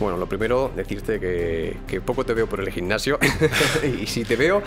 Bueno, lo primero, decirte que, poco te veo por el gimnasio y si te veo,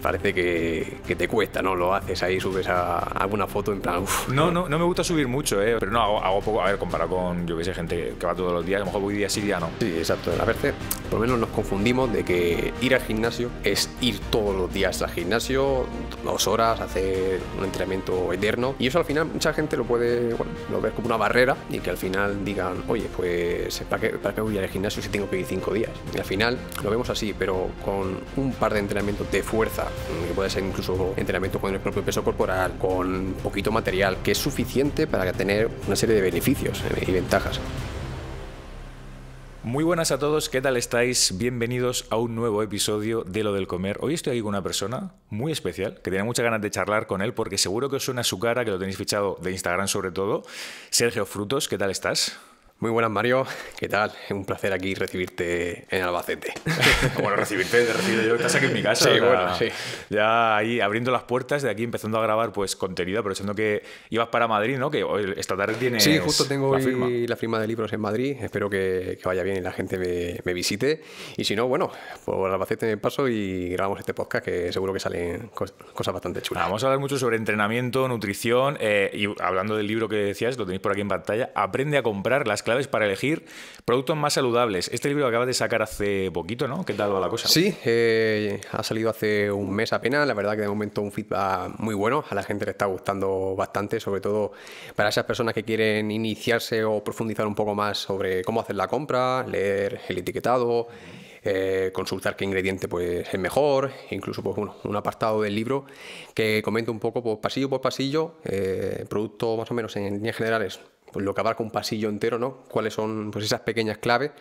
parece que, te cuesta, ¿no? Lo haces ahí, subes a alguna foto en plan... No, no, no me gusta subir mucho, ¿eh? Pero no, hago, poco... A ver, comparado con, yo que sé, gente que va todos los días, a lo mejor hoy día sí, día no. Sí, exacto. A ver, por lo menos no, confundimos de que ir al gimnasio es ir todos los días al gimnasio, dos horas, hacer un entrenamiento eterno. Y eso al final mucha gente lo puede lo ver como una barrera y que al final digan, oye, pues ¿para qué, para qué voy al gimnasio si tengo que ir cinco días? Y al final lo vemos así, pero con un par de entrenamientos de fuerza, que puede ser incluso entrenamiento con el propio peso corporal, con poquito material, que es suficiente para tener una serie de beneficios y ventajas. Muy buenas a todos, ¿qué tal estáis? Bienvenidos a un nuevo episodio de Lo del Comer. Hoy estoy aquí con una persona muy especial, que tenía muchas ganas de charlar con él porque seguro que os suena su cara, que lo tenéis fichado de Instagram sobre todo. Sergio Frutos, ¿qué tal estás? Muy buenas, Mario. ¿Qué tal? Es un placer aquí recibirte en Albacete. bueno, recibirte, de repente yo, estás aquí en mi casa. Sí, bueno, sí. Ya ahí abriendo las puertas, de aquí empezando a grabar pues contenido, aprovechando que ibas para Madrid, ¿no? Que esta tarde tiene Sí, justo tengo la hoy la firma de libros en Madrid. Espero que, vaya bien y la gente me, visite. Y si no, bueno, por Albacete me paso y grabamos este podcast que seguro que salen cosas bastante chulas. vamos a hablar mucho sobre entrenamiento, nutrición eh, y hablando del libro que decías, lo tenéis por aquí en pantalla. Aprende a comprar las clases para elegir productos más saludables. Este libro acaba de sacar hace poquito, ¿no? ¿Qué tal va la cosa? Sí, eh, ha salido hace un mes apenas. La verdad que de momento un feedback muy bueno. A la gente le está gustando bastante, sobre todo para esas personas que quieren iniciarse o profundizar un poco más sobre cómo hacer la compra, leer el etiquetado. Eh, consultar qué ingrediente pues, es mejor, incluso pues, bueno, un apartado del libro que comenta un poco pues, pasillo por pasillo, eh, producto más o menos en líneas generales, pues lo que abarca un pasillo entero, ¿no? Cuáles son pues, esas pequeñas claves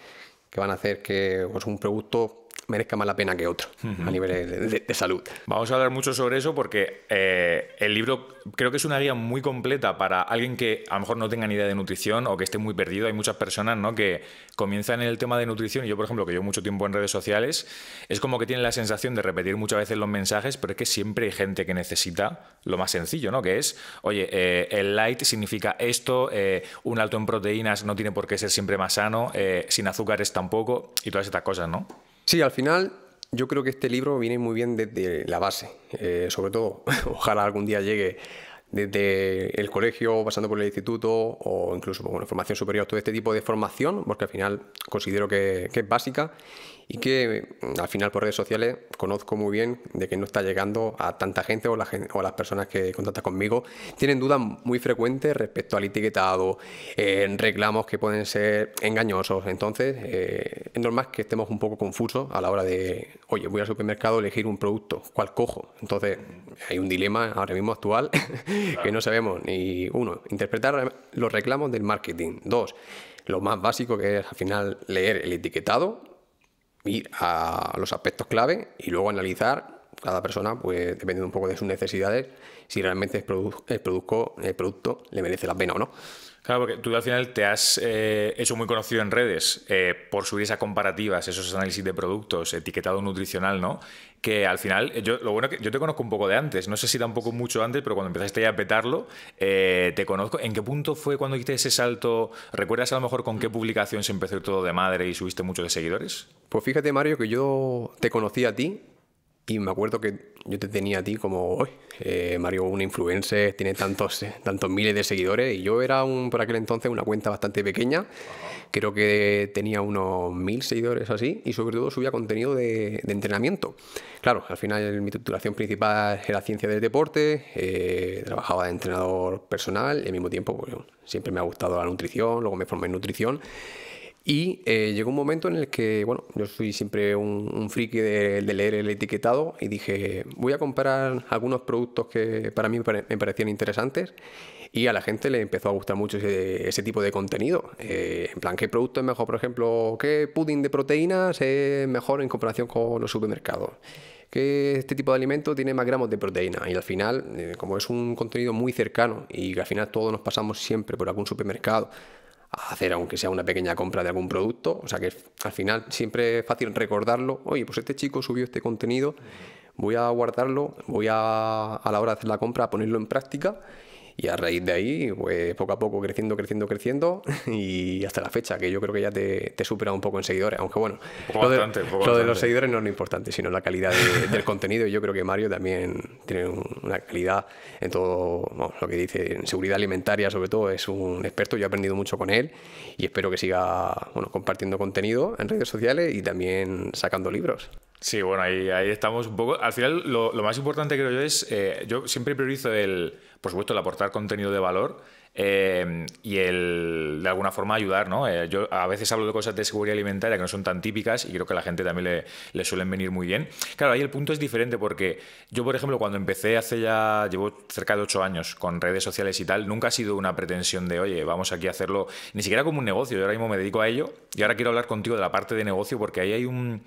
que van a hacer que pues, un producto merezca más la pena que otro a nivel de, salud. Vamos a hablar mucho sobre eso porque eh, el libro creo que es una guía muy completa para alguien que a lo mejor no tenga ni idea de nutrición o que esté muy perdido. Hay muchas personas que comienzan en el tema de nutrición y yo, por ejemplo, que llevo mucho tiempo en redes sociales, es como que tienen la sensación de repetir muchas veces los mensajes, pero es que siempre hay gente que necesita lo más sencillo, ¿no? Que es, oye, eh, el light significa esto, eh, un alto en proteínas no tiene por qué ser siempre más sano, sin azúcares tampoco y todas estas cosas, ¿no? Sí, al final yo creo que este libro viene muy bien desde la base, eh, sobre todo, ojalá algún día llegue desde el colegio, pasando por el instituto o incluso una pues, formación superior, todo este tipo de formación, porque al final considero que es básica y que mm, al final por redes sociales conozco muy bien de que no está llegando a tanta gente o, la las personas que contactan conmigo tienen dudas muy frecuentes respecto al etiquetado, en eh, reclamos que pueden ser engañosos. Entonces eh, es normal que estemos un poco confusos a la hora de, oye, voy al supermercado a elegir un producto, ¿cuál cojo? Entonces hay un dilema ahora mismo actual que no sabemos ni uno, interpretar los reclamos del marketing. Dos, lo más básico que es al final leer el etiquetado ir a los aspectos clave y luego analizar cada persona, pues dependiendo un poco de sus necesidades, si realmente el, el eh, producto le merece la pena o no. Claro, porque tú al final te has eh, hecho muy conocido en redes eh, por subir esas comparativas, esos análisis de productos, etiquetado nutricional, ¿no? Que al final, eh, yo, lo bueno que yo te conozco un poco de antes, no sé si tampoco mucho antes, pero cuando empezaste a petarlo, te conozco. ¿En qué punto fue cuando hiciste ese salto? ¿Recuerdas a lo mejor con qué mm. publicación se empezó todo de madre y subiste muchos de seguidores? Pues fíjate, Mario, que yo te conocí a ti y me acuerdo que yo te tenía a ti como, eh, Mario, una influencer, tiene tantos, eh, tantos miles de seguidores. Y yo era un, por aquel entonces una cuenta bastante pequeña. Creo que tenía unos mil seguidores así. Y sobre todo subía contenido de, de entrenamiento. Claro, al final mi titulación principal era ciencia del deporte. Eh, trabajaba de entrenador personal. Y al mismo tiempo, pues, siempre me ha gustado la nutrición. Luego me formé en nutrición. Y eh, llegó un momento en el que, bueno, yo soy siempre un, friki de, leer el etiquetado y dije, voy a comprar algunos productos que para mí me parecían interesantes y a la gente le empezó a gustar mucho ese, tipo de contenido. Eh, en plan, ¿qué producto es mejor? Por ejemplo, ¿qué pudding de proteínas es mejor en comparación con los supermercados? que este tipo de alimento tiene más gramos de proteína y al final, eh, como es un contenido muy cercano y que al final todos nos pasamos siempre por algún supermercado, hacer, aunque sea una pequeña compra de algún producto. O sea que al final siempre es fácil recordarlo. Oye, pues este chico subió este contenido, voy a guardarlo, voy a a la hora de hacer la compra a ponerlo en práctica y a raíz de ahí, pues poco a poco creciendo, creciendo, creciendo y hasta la fecha, que yo creo que ya te, supera un poco en seguidores, aunque bueno, lo, de, los seguidores no es lo importante, sino la calidad del contenido y yo creo que Mario también tiene una calidad en todo lo que dice, en seguridad alimentaria sobre todo, es un experto, yo he aprendido mucho con él y espero que siga compartiendo contenido en redes sociales y también sacando libros. Sí, bueno, ahí, estamos un poco. Al final, lo, más importante creo yo es, eh, yo siempre priorizo el, por supuesto, el aportar contenido de valor eh, y el, de alguna forma ayudar, ¿no? Eh, yo a veces hablo de cosas de seguridad alimentaria que no son tan típicas y creo que a la gente también le, suelen venir muy bien. Claro, ahí el punto es diferente porque yo, por ejemplo, cuando empecé hace ya, llevo cerca de ocho años con redes sociales y tal, nunca ha sido una pretensión de, oye, vamos aquí a hacerlo, ni siquiera como un negocio, yo ahora mismo me dedico a ello y ahora quiero hablar contigo de la parte de negocio porque ahí hay un,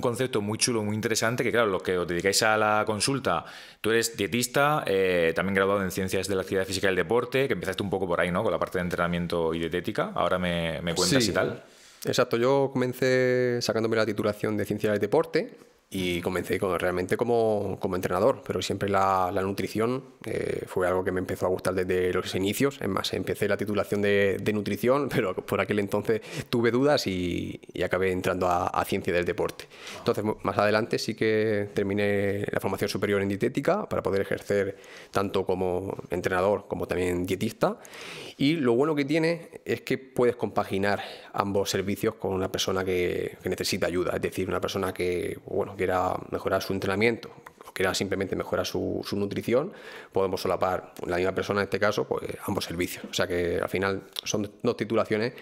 concepto muy chulo, muy interesante, que claro, los que os dedicáis a la consulta, tú eres dietista, eh, también graduado en ciencias de la actividad física y el deporte, que empezaste un poco por ahí, ¿no? Con la parte de entrenamiento y de dietética. Ahora me, me cuentas y tal. Exacto, yo comencé sacándome la titulación de Ciencia del Deporte y comencé realmente como, como, entrenador, pero siempre la, la nutrición eh, fue algo que me empezó a gustar desde los inicios. Es más, empecé la titulación de, de nutrición, pero por aquel entonces tuve dudas y, acabé entrando a, ciencia del deporte. Entonces, más adelante sí que terminé la formación superior en dietética para poder ejercer tanto como entrenador como también dietista. Y lo bueno que tiene es que puedes compaginar ambos servicios con una persona que, que necesita ayuda, es decir, una persona que, bueno, que quiera mejorar su entrenamiento, o quiera simplemente mejorar su, nutrición, podemos solapar la misma persona en este caso, pues ambos servicios. O sea que al final son dos titulaciones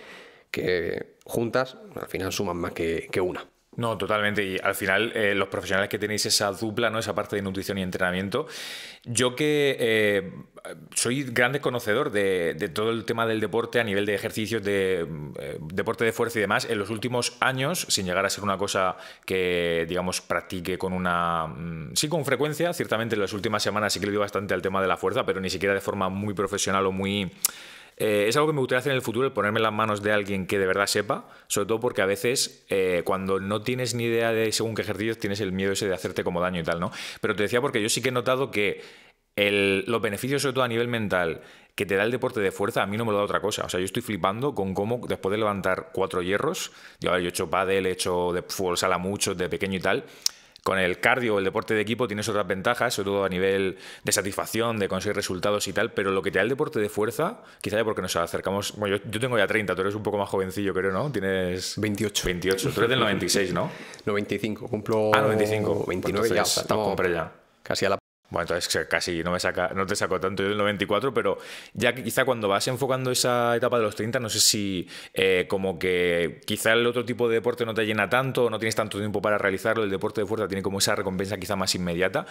que juntas al final suman más que, que una. No, totalmente. Y al final, eh, los profesionales que tenéis esa dupla, ¿no? Esa parte de nutrición y entrenamiento. Yo que eh, soy gran conocedor de, todo el tema del deporte a nivel de ejercicios, de eh, deporte de fuerza y demás, en los últimos años, sin llegar a ser una cosa que, digamos, practique con una. Mm, sí, con frecuencia. Ciertamente en las últimas semanas sí que le dio bastante al tema de la fuerza, pero ni siquiera de forma muy profesional o muy eh, es algo que me gustaría hacer en el futuro, el ponerme en las manos de alguien que de verdad sepa, sobre todo porque a veces eh, cuando no tienes ni idea de según qué ejercicios tienes el miedo ese de hacerte como daño y tal, ¿no? Pero te decía porque yo sí que he notado que los beneficios, sobre todo a nivel mental, que te da el deporte de fuerza, a mí no me lo da otra cosa. O sea, yo estoy flipando con cómo después de levantar cuatro hierros, yo, yo he hecho paddle he hecho de fútbol sala mucho, de pequeño y tal, con el cardio, o el deporte de equipo, tienes otras ventajas, sobre todo a nivel de satisfacción, de conseguir resultados y tal, pero lo que te da el deporte de fuerza, quizá ya porque nos acercamos, bueno, yo, tengo ya 30, tú eres un poco más jovencillo, creo, ¿no? Tienes 28. 28, tú eres del 96, ¿no? 95, cumplo... Ah, 95. 29 pues ya, estamos... ya. Casi a la, bueno, entonces casi no, me no te saco tanto yo del 94, pero ya quizá cuando vas enfocando esa etapa de los 30, no sé si eh, como que quizá el otro tipo de deporte no te llena tanto, no tienes tanto tiempo para realizarlo, el deporte de fuerza tiene como esa recompensa quizá más inmediata.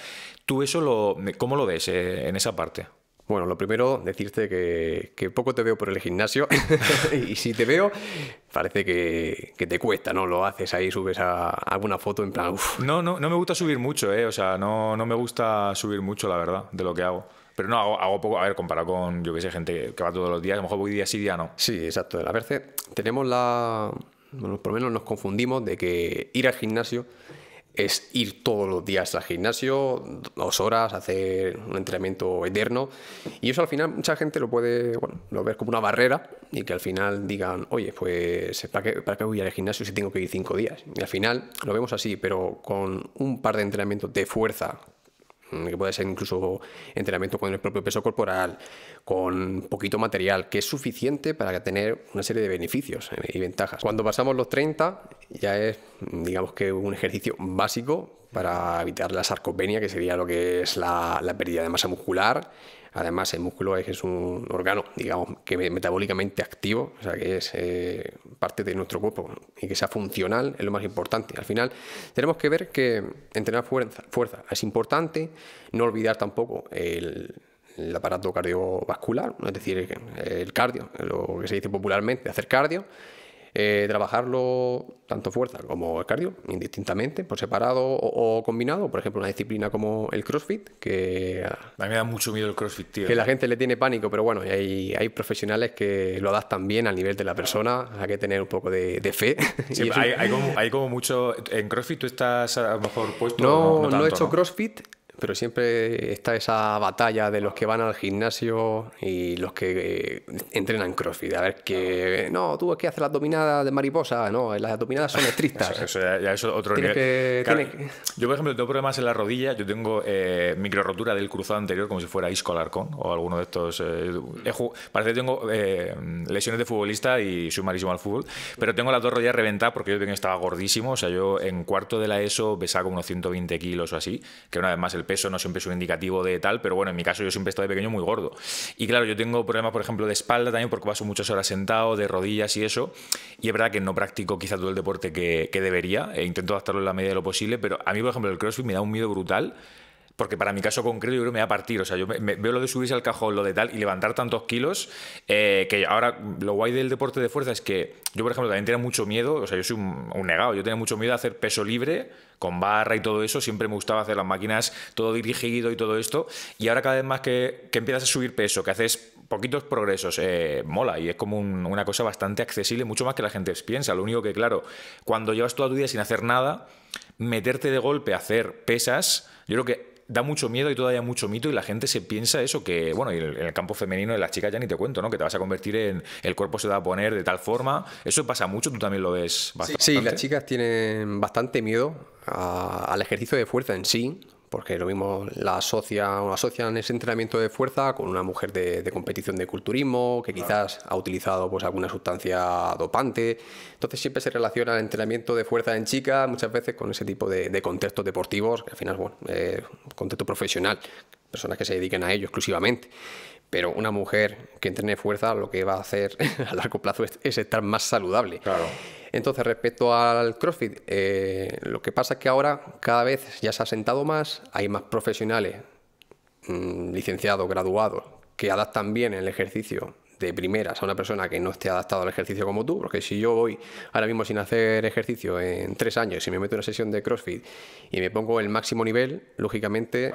¿Tú eso lo, cómo lo ves eh, en esa parte? Bueno, lo primero, decirte que, poco te veo por el gimnasio y si te veo, parece que, te cuesta, ¿no? Lo haces ahí, subes a alguna foto en plan... No, no, no me gusta subir mucho, ¿eh? O sea, no, no me gusta subir mucho, la verdad, de lo que hago. Pero no, hago, poco. A ver, comparado con, yo que sé, gente que va todos los días, a lo mejor hoy día sí, día no. Sí, exacto. A veces tenemos la. Bueno, por lo menos nos confundimos de que ir al gimnasio es ir todos los días al gimnasio, dos horas, hacer un entrenamiento eterno. Y eso al final mucha gente lo puede, lo ver como una barrera y que al final digan, oye, pues ¿para qué, ¿para qué voy al gimnasio si tengo que ir cinco días? Y al final lo vemos así, pero con un par de entrenamientos de fuerza Mm, que puede ser incluso entrenamiento con el propio peso corporal, con poquito material, que es suficiente para tener una serie de beneficios eh, y ventajas. Cuando pasamos los 30, ya es, mm, digamos que un ejercicio básico para evitar la sarcopenia, que sería lo que es la pérdida de masa muscular, Además, el músculo es un órgano, digamos, que metabólicamente activo, o sea, que es eh, parte de nuestro cuerpo y que sea funcional es lo más importante. Al final, tenemos que ver que entrenar fuerza, fuerza es importante, no olvidar tampoco el, el aparato cardiovascular, es decir, el cardio, lo que se dice popularmente, hacer cardio eh, trabajarlo tanto fuerza como cardio, indistintamente, por separado o, combinado. Por ejemplo, una disciplina como el CrossFit, que... A mí me da mucho miedo el CrossFit, tío. Que la gente le tiene pánico, pero bueno, hay, hay profesionales que lo adaptan bien al nivel de la persona, hay que tener un poco de, fe. Sí, hay, como, mucho... En CrossFit tú estás a lo mejor puesto... No, no, he hecho CrossFit, pero siempre está esa batalla de los que van al gimnasio y los que eh, entrenan crossfit. A ver, que no, tú es que haces las dominadas de mariposa, no, las dominadas son estrictas. Yo, por ejemplo, tengo problemas en la rodilla, yo tengo eh, micro rotura del cruzado anterior, como si fuera Isco Alarcón o alguno de estos. Eh, parece que tengo lesiones de futbolista y soy marísimo al fútbol, pero tengo las dos rodillas reventadas porque yo también estaba gordísimo. O sea, yo en cuarto de la ESO pesaba como unos 120 kilos o así, que una vez más peso no siempre es un indicativo de tal, pero bueno, en mi caso yo siempre he estado de pequeño muy gordo. Y claro, yo tengo problemas, por ejemplo, de espalda también porque paso muchas horas sentado, de rodillas y eso. Y es verdad que no practico quizá todo el deporte que, debería, e intento adaptarlo en la medida de lo posible, pero a mí, por ejemplo, el CrossFit me da un miedo brutal porque para mi caso concreto yo creo que me va a partir. O sea, yo veo lo de subirse al cajón, lo de tal, y levantar tantos kilos, eh, que ahora lo guay del deporte de fuerza es que yo, por ejemplo, también tenía mucho miedo, o sea, yo soy un, un negado, yo tenía mucho miedo a hacer peso libre con barra y todo eso, siempre me gustaba hacer las máquinas todo dirigido y todo esto. Y ahora cada vez más que, empiezas a subir peso, que haces poquitos progresos, eh, mola y es como una cosa bastante accesible, mucho más que la gente piensa. Lo único que, claro, cuando llevas toda tu vida sin hacer nada, meterte de golpe a hacer pesas, yo creo que da mucho miedo y todavía mucho mito y la gente se piensa eso que, bueno, en el, campo femenino de las chicas ya ni te cuento, ¿no? Que te vas a convertir en, el cuerpo se va a poner de tal forma. Eso pasa mucho, tú también lo ves bastante. Sí, sí las chicas tienen bastante miedo al ejercicio de fuerza en sí, porque lo mismo la asocia, asocian ese entrenamiento de fuerza con una mujer de, competición de culturismo, que quizás ha utilizado pues, alguna sustancia dopante. Entonces siempre se relaciona el entrenamiento de fuerza en chicas muchas veces con ese tipo de, contextos deportivos, que al final, bueno, eh, contexto profesional, personas que se dediquen a ello exclusivamente. Pero una mujer que entrene fuerza lo que va a hacer a largo plazo es, es estar más saludable. Claro. Entonces, respecto al CrossFit, eh, lo que pasa es que ahora cada vez ya se ha sentado más, hay más profesionales mm, licenciados, graduados, que adaptan bien el ejercicio de primeras a una persona que no esté adaptado al ejercicio como tú, porque si yo voy ahora mismo sin hacer ejercicio en tres años y me meto en una sesión de CrossFit y me pongo el máximo nivel, lógicamente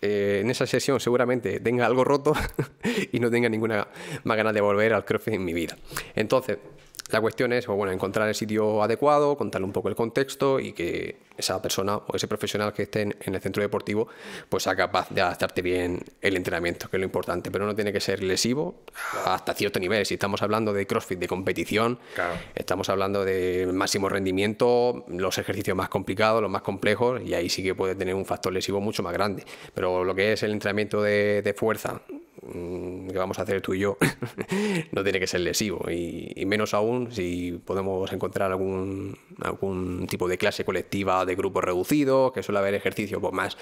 eh, en esa sesión seguramente tenga algo roto y no tenga ninguna más ganas de volver al CrossFit en mi vida. Entonces, la cuestión es, bueno, encontrar el sitio adecuado, contar un poco el contexto y que esa persona o ese profesional que esté en, el centro deportivo pues sea capaz de adaptarte bien el entrenamiento, que es lo importante, pero no tiene que ser lesivo hasta cierto nivel. Si estamos hablando de CrossFit de competición, estamos hablando de máximo rendimiento, los ejercicios más complicados, los más complejos, y ahí sí que puede tener un factor lesivo mucho más grande. Pero lo que es el entrenamiento de, de fuerza, Mm, que vamos a hacer tú y yo no tiene que ser lesivo y, menos aún si podemos encontrar algún, algún tipo de clase colectiva de grupos reducidos, que suele haber ejercicios pues, más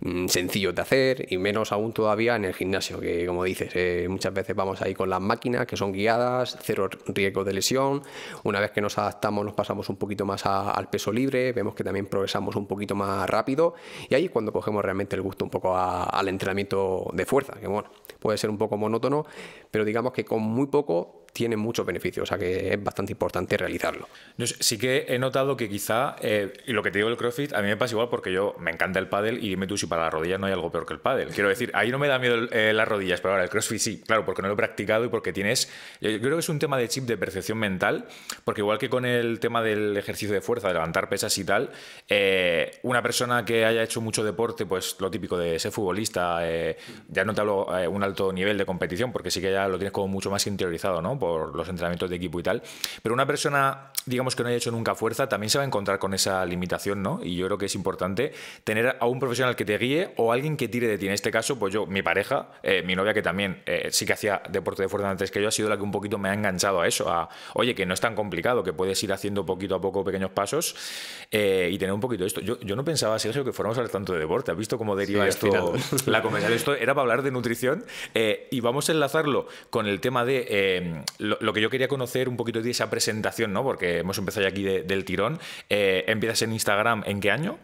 mm, sencillos de hacer y menos aún todavía en el gimnasio, que como dices, eh, muchas veces vamos ahí con las máquinas que son guiadas, cero riesgo de lesión, una vez que nos adaptamos nos pasamos un poquito más al peso libre, vemos que también progresamos un poquito más rápido y ahí es cuando cogemos realmente el gusto un poco al entrenamiento de fuerza, que bueno, puede ser un poco monótono, pero digamos que con muy poco tiene muchos beneficios, o sea que es bastante importante realizarlo. sí que he notado que quizá, eh, y lo que te digo del CrossFit, a mí me pasa igual porque yo me encanta el pádel y dime tú si para las rodillas no hay algo peor que el pádel. Quiero decir, ahí no me da miedo eh, las rodillas, pero ahora el CrossFit sí, claro, porque no lo he practicado y porque tienes, yo creo que es un tema de chip de percepción mental, porque igual que con el tema del ejercicio de fuerza, de levantar pesas y tal, eh, una persona que haya hecho mucho deporte, pues lo típico de ser futbolista, ya no te hablo un alto nivel de competición, porque sí que hay lo tienes como mucho más interiorizado, ¿no? Por los entrenamientos de equipo y tal. Pero una persona, digamos que no haya hecho nunca fuerza, también se va a encontrar con esa limitación, ¿no? Y yo creo que es importante tener a un profesional que te guíe o alguien que tire de ti. En este caso, pues yo, mi pareja, eh, mi novia que también eh, sí que hacía deporte de fuerza antes que yo, ha sido la que un poquito me ha enganchado a eso, a, oye, que no es tan complicado, que puedes ir haciendo poquito a poco pequeños pasos eh, y tener un poquito de esto. Yo, no pensaba, Sergio, que fuéramos a hablar tanto de deporte. ¿Has visto cómo deriva esto? La conversación, esto era para hablar de nutrición y vamos a enlazarlo con el tema de eh, lo, que yo quería conocer un poquito de esa presentación, ¿no? Porque hemos empezado ya aquí del tirón. Eh, ¿Empiezas en Instagram en qué año?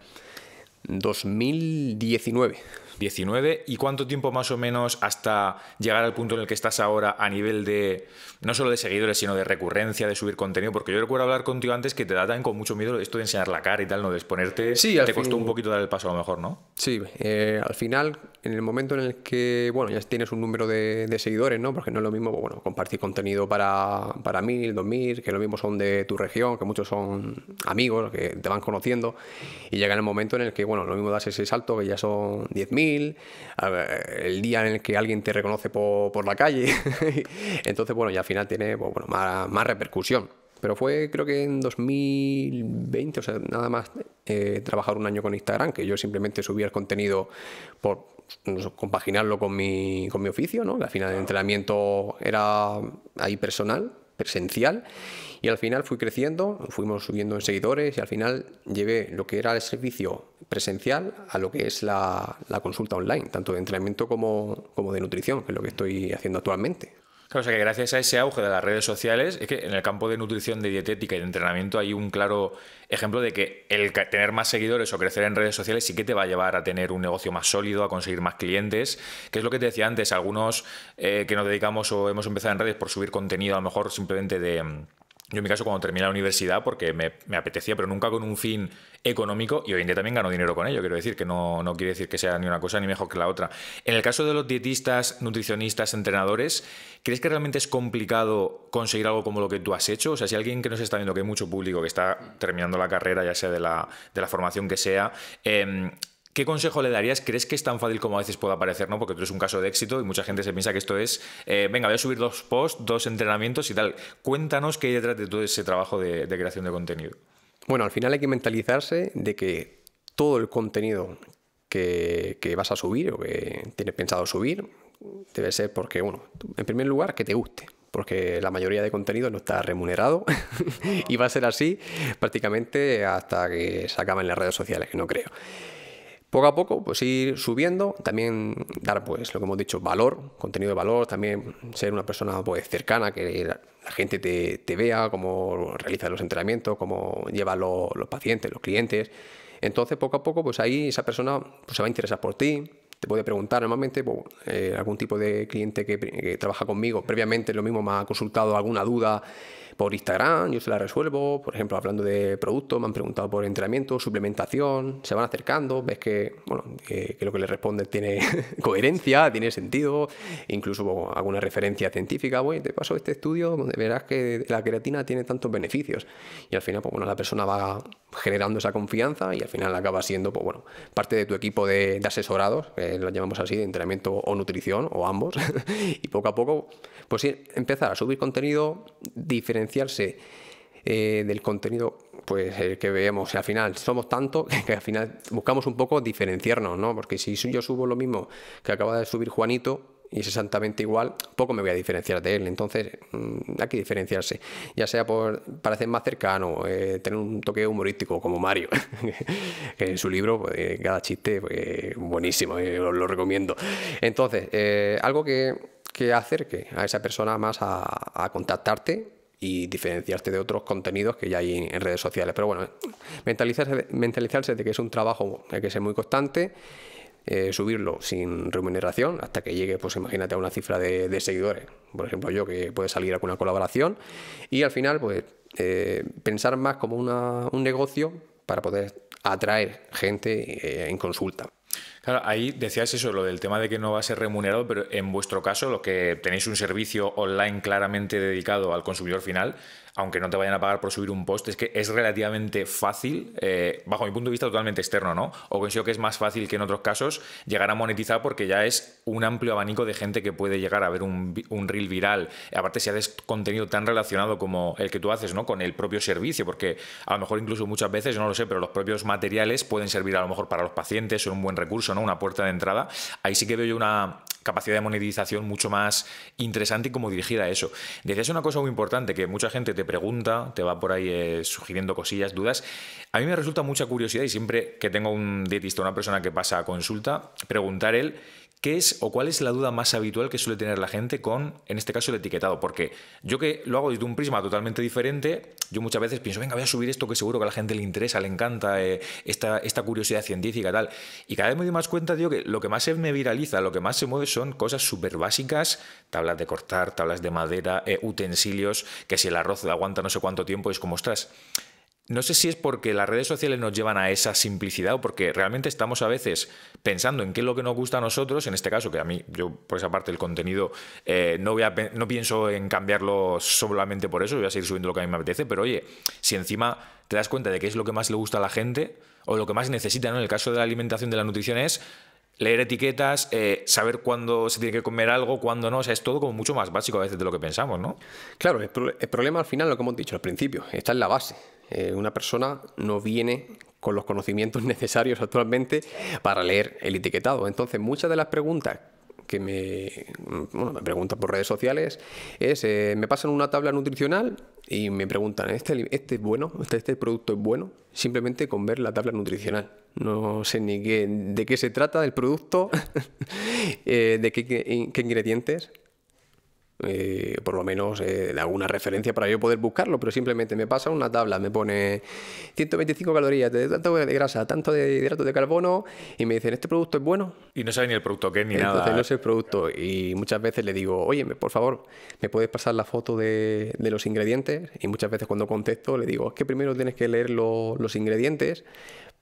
2019. 19. ¿Y cuánto tiempo más o menos hasta llegar al punto en el que estás ahora a nivel de, no solo de seguidores, sino de recurrencia, de subir contenido? Porque yo recuerdo hablar contigo antes que te da con mucho miedo esto de enseñar la cara y tal, no de exponerte. Sí, te costó un poquito dar el paso a lo mejor, ¿no? Sí, eh, al final, en el momento en el que, bueno, ya tienes un número de, seguidores, ¿no? Porque no es lo mismo, bueno, compartir contenido para, para mil, dos mil, que lo mismo son de tu región, que muchos son amigos, que te van conociendo, y llega el momento en el que, bueno, lo mismo das ese salto, que ya son diez mil el día en el que alguien te reconoce por, la calle. Entonces, bueno, ya al final tiene pues, más, repercusión. Pero fue creo que en 2020, o sea, nada más eh, trabajar un año con Instagram, que yo simplemente subía el contenido por compaginarlo con mi, con mi oficio, ¿no? Al final el entrenamiento era ahí personal, presencial y al final fui creciendo, fuimos subiendo en seguidores y al final llevé lo que era el servicio presencial a lo que es la, consulta online, tanto de entrenamiento como, como de nutrición, que es lo que estoy haciendo actualmente. Claro, o sea que gracias a ese auge de las redes sociales, es que en el campo de nutrición, de dietética y de entrenamiento hay un claro ejemplo de que el tener más seguidores o crecer en redes sociales sí que te va a llevar a tener un negocio más sólido, a conseguir más clientes, que es lo que te decía antes, algunos eh, que nos dedicamos o hemos empezado en redes por subir contenido a lo mejor simplemente de yo en mi caso cuando terminé la universidad porque me, apetecía, pero nunca con un fin económico y hoy en día también gano dinero con ello, quiero decir que no, no quiere decir que sea ni una cosa ni mejor que la otra. En el caso de los dietistas, nutricionistas, entrenadores, ¿crees que realmente es complicado conseguir algo como lo que tú has hecho? O sea, si alguien que nos está viendo, que hay mucho público que está terminando la carrera, ya sea de la, de la formación que sea, eh, ¿Qué consejo le darías? ¿Crees que es tan fácil como a veces pueda parecer, no? Porque tú eres un caso de éxito y mucha gente se piensa que esto es, eh, venga, voy a subir dos posts, dos entrenamientos y tal. Cuéntanos qué hay detrás de todo ese trabajo de, creación de contenido. Bueno, al final hay que mentalizarse de que todo el contenido que, vas a subir o que tienes pensado subir debe ser porque, bueno, en primer lugar, que te guste, porque la mayoría de contenido no está remunerado y va a ser así prácticamente hasta que se en las redes sociales, que no creo poco a poco pues ir subiendo, también dar pues lo que hemos dicho, valor, contenido de valor, también ser una persona pues cercana, que la gente te, te vea, cómo realiza los entrenamientos, cómo lleva los, los, pacientes, los clientes. Entonces poco a poco pues ahí esa persona pues, se va a interesar por ti, te puede preguntar normalmente pues, eh, algún tipo de cliente que, trabaja conmigo, previamente lo mismo me ha consultado alguna duda por Instagram, yo se la resuelvo. Por ejemplo, hablando de productos, me han preguntado por entrenamiento, suplementación, se van acercando, ves que, bueno, que, lo que le responde tiene coherencia, tiene sentido, incluso alguna referencia científica, voy te paso este estudio donde verás que la creatina tiene tantos beneficios. Y al final, pues bueno, la persona va generando esa confianza y al final acaba siendo pues, bueno, parte de tu equipo de, asesorados, eh, lo llamamos así, de entrenamiento o nutrición o ambos, y poco a poco pues empezar a subir contenido, diferenciarse eh, del contenido pues el eh, que veamos. Al final somos tanto que al final buscamos un poco diferenciarnos, ¿no? Porque si yo subo lo mismo que acaba de subir Juanito, y es exactamente igual, poco me voy a diferenciar de él. Entonces, mm, hay que diferenciarse, ya sea por parecer más cercano, eh, tener un toque humorístico como Mario, que en su libro, pues, eh, cada chiste, pues, buenísimo, eh, os lo recomiendo. Entonces, algo que, que, acerque a esa persona más a, contactarte y diferenciarte de otros contenidos que ya hay en redes sociales. Pero bueno, mentalizarse, mentalizarse de que es un trabajo que hay que ser muy constante eh, subirlo sin remuneración hasta que llegue, pues imagínate, a una cifra de, seguidores. Por ejemplo, yo que puede salir una colaboración y al final, pues eh, pensar más como una, un negocio para poder atraer gente eh, en consulta. Claro, ahí decías eso, lo del tema de que no va a ser remunerado, pero en vuestro caso, lo que tenéis un servicio online claramente dedicado al consumidor final, aunque no te vayan a pagar por subir un post, es que es relativamente fácil, eh, bajo mi punto de vista totalmente externo, ¿no? O considero que es más fácil que en otros casos llegar a monetizar porque ya es un amplio abanico de gente que puede llegar a ver un, un reel viral. Aparte, si haces contenido tan relacionado como el que tú haces, ¿no? Con el propio servicio, porque a lo mejor incluso muchas veces, no lo sé, pero los propios materiales pueden servir a lo mejor para los pacientes, son un buen recurso, una puerta de entrada. Ahí sí que veo yo una capacidad de monetización mucho más interesante y como dirigida a eso. Decías una cosa muy importante que mucha gente te pregunta, te va por ahí eh, sugiriendo cosillas, dudas. A mí me resulta mucha curiosidad y siempre que tengo un dietista, una persona que pasa a consulta, preguntar él ¿Qué es o cuál es la duda más habitual que suele tener la gente con, en este caso, el etiquetado? Porque yo que lo hago desde un prisma totalmente diferente, yo muchas veces pienso, venga, voy a subir esto que seguro que a la gente le interesa, le encanta, eh, esta, esta, curiosidad científica, y tal. Y cada vez me doy más cuenta, digo que lo que más se me viraliza, lo que más se mueve son cosas súper básicas, tablas de cortar, tablas de madera, eh, utensilios, que si el arroz aguanta no sé cuánto tiempo, es como, ostras, no sé si es porque las redes sociales nos llevan a esa simplicidad o porque realmente estamos a veces pensando en qué es lo que nos gusta a nosotros, en este caso que a mí, yo por esa parte el contenido eh, no, voy no pienso en cambiarlo solamente por eso, voy a seguir subiendo lo que a mí me apetece, pero oye, si encima te das cuenta de qué es lo que más le gusta a la gente o lo que más necesita, en el caso de la alimentación, de la nutrición es leer etiquetas, eh, saber cuándo se tiene que comer algo, cuándo no. O sea, es todo como mucho más básico a veces de lo que pensamos, ¿no? Claro, el, problema al final, lo que hemos dicho al principio, está en la base. Eh, una persona no viene con los conocimientos necesarios actualmente para leer el etiquetado. Entonces, muchas de las preguntas que me, bueno, me preguntan por redes sociales es, eh, me pasan una tabla nutricional y me preguntan, ¿este, este es bueno? ¿Este, este producto es bueno? Simplemente con ver la tabla nutricional. No sé ni de qué se trata el producto, eh, de qué ingredientes, eh, por lo menos eh, de alguna referencia para yo poder buscarlo, pero simplemente me pasa una tabla, me pone 125 calorías, de tanto de grasa, tanto de hidrato de carbono, y me dicen, ¿este producto es bueno? Y no sabe ni el producto que ni nada. Entonces no el producto, y muchas veces le digo, oye, por favor, ¿me puedes pasar la foto de, los ingredientes? Y muchas veces cuando contesto le digo, es que primero tienes que leer los ingredientes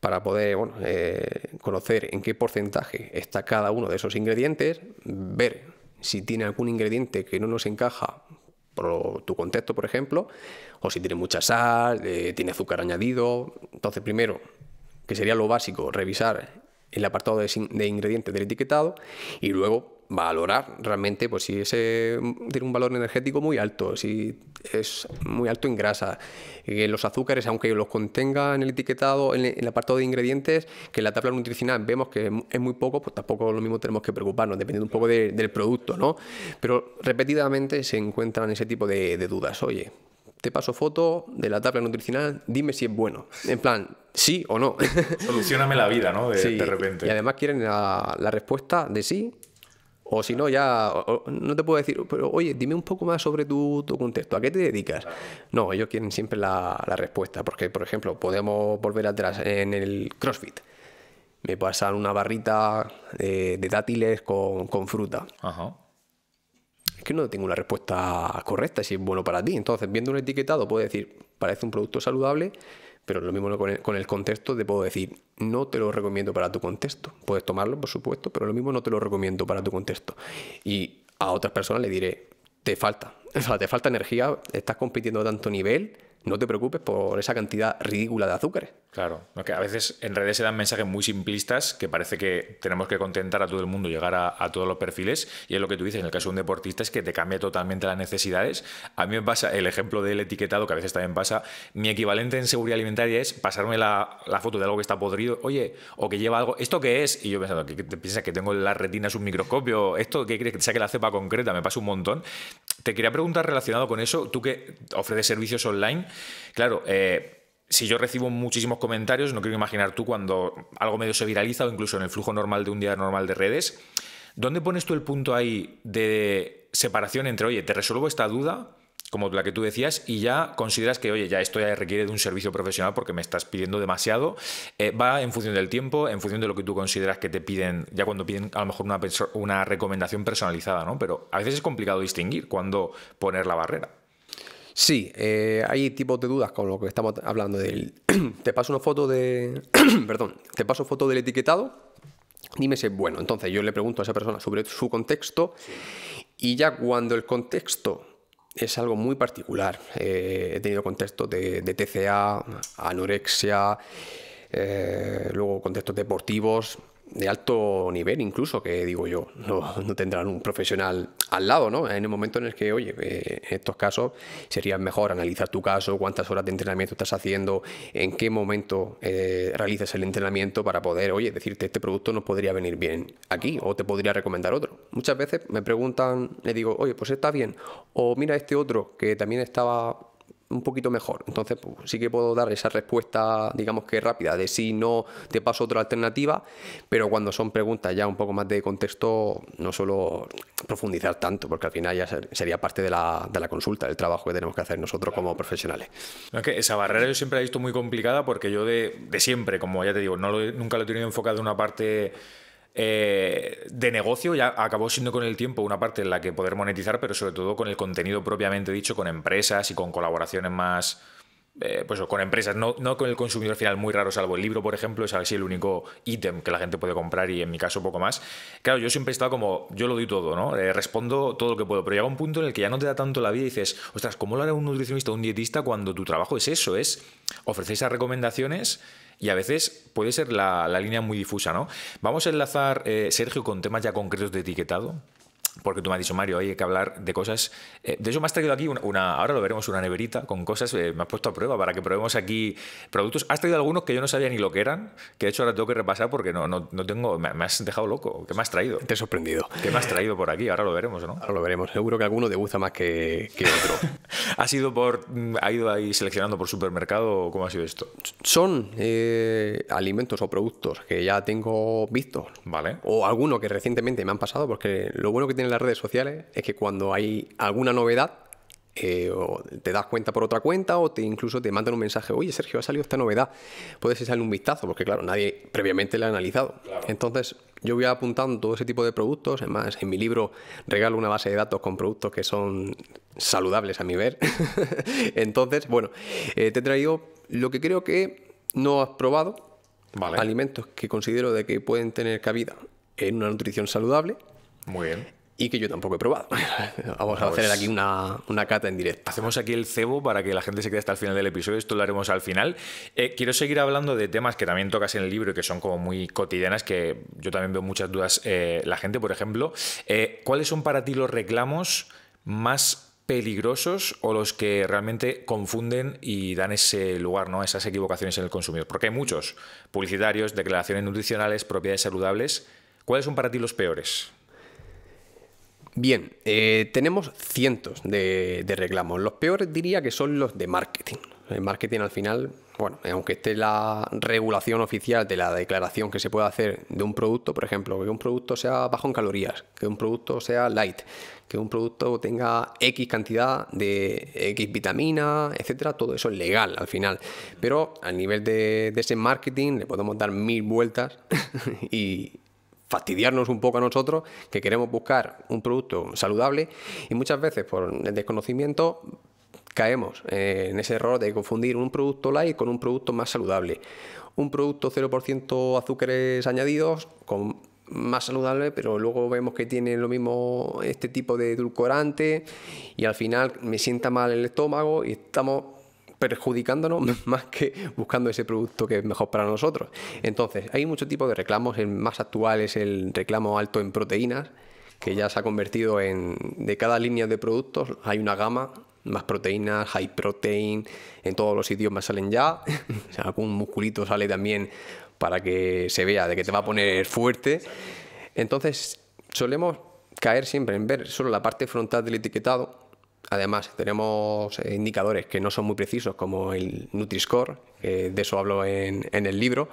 para poder bueno, eh, conocer en qué porcentaje está cada uno de esos ingredientes, ver si tiene algún ingrediente que no nos encaja por tu contexto, por ejemplo, o si tiene mucha sal, eh, tiene azúcar añadido. Entonces, primero, que sería lo básico, revisar el apartado de, de ingredientes del etiquetado y luego valorar realmente pues, si ese mm, tiene un valor energético muy alto, si es muy alto en grasa, los azúcares, aunque los contenga en el etiquetado, en el apartado de ingredientes, que en la tabla nutricional vemos que es muy poco, pues tampoco lo mismo tenemos que preocuparnos, dependiendo un poco del producto, ¿no? Pero repetidamente se encuentran ese tipo de, dudas. Oye, te paso foto de la tabla nutricional, dime si es bueno. En plan, sí o no. Solucioname la vida, ¿no? De, sí. repente. Y además quieren la, la, respuesta de sí o si no, ya no te puedo decir, pero oye, dime un poco más sobre tu, contexto, ¿a qué te dedicas? No, ellos quieren siempre la, respuesta, porque por ejemplo, podemos volver atrás en el CrossFit. Me pasan una barrita de, dátiles con, con fruta. Es que no tengo una respuesta correcta si es bueno para ti. Entonces, viendo un etiquetado, puedo decir, parece un producto saludable, pero lo mismo con el, contexto te puedo decir, no te lo recomiendo para tu contexto. Puedes tomarlo, por supuesto, pero lo mismo no te lo recomiendo para tu contexto. Y a otras personas le diré, te falta. O sea, te falta energía, estás compitiendo a tanto nivel, no te preocupes por esa cantidad ridícula de azúcares. Claro, que a veces en redes se dan mensajes muy simplistas que parece que tenemos que contentar a todo el mundo, llegar a, todos los perfiles, y es lo que tú dices, en el caso de un deportista es que te cambia totalmente las necesidades. A mí me pasa el ejemplo del etiquetado, que a veces también pasa, mi equivalente en seguridad alimentaria es pasarme la, foto de algo que está podrido, oye, o que lleva algo, ¿esto qué es? Y yo pensando, ¿qué, piensas que tengo la retina es un microscopio? ¿Esto qué crees que te saque la cepa concreta? Me pasa un montón. Te quería preguntar relacionado con eso, tú que ofreces servicios online, claro, eh, si yo recibo muchísimos comentarios, no quiero imaginar tú cuando algo medio se viraliza o incluso en el flujo normal de un día normal de redes, ¿dónde pones tú el punto ahí de separación entre, oye, te resuelvo esta duda? como la que tú decías, y ya consideras que, oye, ya esto ya requiere de un servicio profesional porque me estás pidiendo demasiado, eh, va en función del tiempo, en función de lo que tú consideras que te piden, ya cuando piden a lo mejor una, una recomendación personalizada, ¿no? Pero a veces es complicado distinguir cuándo poner la barrera. Sí, eh, hay tipos de dudas con lo que estamos hablando del. te paso una foto de. Perdón, te paso foto del etiquetado. Dime si es bueno. Entonces yo le pregunto a esa persona sobre su contexto y ya cuando el contexto es algo muy particular, eh, he tenido contextos de, TCA, anorexia, eh, luego contextos deportivos, de alto nivel incluso, que digo yo, no, tendrán un profesional al lado, ¿no? En el momento en el que, oye, en eh, estos casos sería mejor analizar tu caso, cuántas horas de entrenamiento estás haciendo, en qué momento eh, realizas el entrenamiento para poder, oye, decirte este producto nos podría venir bien aquí o te podría recomendar otro. Muchas veces me preguntan, le digo, oye, pues está bien, o mira este otro que también estaba un poquito mejor. Entonces, pues, sí que puedo dar esa respuesta, digamos que rápida, de si no, te paso otra alternativa, pero cuando son preguntas ya un poco más de contexto, no suelo profundizar tanto, porque al final ya sería parte de la, consulta, del trabajo que tenemos que hacer nosotros como profesionales. esa barrera yo siempre la he visto muy complicada, porque yo de, siempre, como ya te digo, no nunca lo he tenido enfocado en una parte eh, de negocio ya acabó siendo con el tiempo una parte en la que poder monetizar, pero sobre todo con el contenido propiamente dicho, con empresas y con colaboraciones más, eh, pues con empresas, no, no, con el consumidor final muy raro, salvo el libro, por ejemplo, es así el único ítem que la gente puede comprar y en mi caso poco más. Claro, yo siempre he estado como, yo lo doy todo, ¿no? Eh, respondo todo lo que puedo, pero llega un punto en el que ya no te da tanto la vida y dices, ostras, ¿cómo lo hará un nutricionista o un dietista cuando tu trabajo es eso? Es ofrecer esas recomendaciones y a veces puede ser la, la línea muy difusa, ¿no? Vamos a enlazar, eh, Sergio, con temas ya concretos de etiquetado, porque tú me has dicho, Mario, hay que hablar de cosas. Eh, de hecho, me has traído aquí una, ahora lo veremos, una neverita con cosas. Eh, me has puesto a prueba para que probemos aquí productos. Has traído algunos que yo no sabía ni lo que eran, que de hecho ahora tengo que repasar porque no, no, no tengo. Me, has dejado loco. ¿Qué me has traído? Te he sorprendido. ¿Qué me has traído por aquí? Ahora lo veremos, ¿no? Ahora lo veremos. Seguro que alguno te gusta más que, que otro. ¿Ha sido por. Mm, ha ido ahí seleccionando por supermercado? ¿Cómo ha sido esto? Son eh, alimentos o productos que ya tengo vistos. Vale. O alguno que recientemente me han pasado, porque lo bueno que tiene en las redes sociales es que cuando hay alguna novedad, eh, o te das cuenta por otra cuenta o te incluso te mandan un mensaje, oye Sergio, ha salido esta novedad, puedes echarle un vistazo, porque claro, nadie previamente la ha analizado. Entonces yo voy apuntando todo ese tipo de productos, además en mi libro regalo una base de datos con productos que son saludables a mi ver. Entonces, bueno, eh, te he traído lo que creo que no has probado, alimentos que considero de que pueden tener cabida en una nutrición saludable. Muy bien y que yo tampoco he probado. Vamos a hacer aquí una, cata en directo. Hacemos aquí el cebo para que la gente se quede hasta el final del episodio, esto lo haremos al final. Eh, quiero seguir hablando de temas que también tocas en el libro y que son como muy cotidianas, que yo también veo muchas dudas eh, la gente, por ejemplo. Eh, ¿Cuáles son para ti los reclamos más peligrosos o los que realmente confunden y dan ese lugar, ¿no? esas equivocaciones en el consumidor? Porque hay muchos, publicitarios, declaraciones nutricionales, propiedades saludables. ¿Cuáles son para ti los peores? Bien, eh, tenemos cientos de, reclamos. Los peores diría que son los de marketing. El marketing al final, bueno, aunque esté la regulación oficial de la declaración que se puede hacer de un producto, por ejemplo, que un producto sea bajo en calorías, que un producto sea light, que un producto tenga X cantidad de X vitamina, etcétera, todo eso es legal al final. Pero a nivel de ese marketing le podemos dar mil vueltas y, fastidiarnos un poco a nosotros, que queremos buscar un producto saludable y muchas veces por el desconocimiento caemos eh, en ese error de confundir un producto light con un producto más saludable. Un producto 0% azúcares añadidos con más saludable, pero luego vemos que tiene lo mismo este tipo de edulcorante y al final me sienta mal el estómago y estamos perjudicándonos más que buscando ese producto que es mejor para nosotros. Entonces, hay muchos tipos de reclamos, el más actual es el reclamo alto en proteínas, que ya se ha convertido en, de cada línea de productos hay una gama, más proteínas, high protein, en todos los idiomas salen ya, algún musculito sale también para que se vea de que te va a poner fuerte. Entonces, solemos caer siempre en ver solo la parte frontal del etiquetado Además, tenemos eh, indicadores que no son muy precisos, como el Nutri-Score, de eso hablo en, el libro.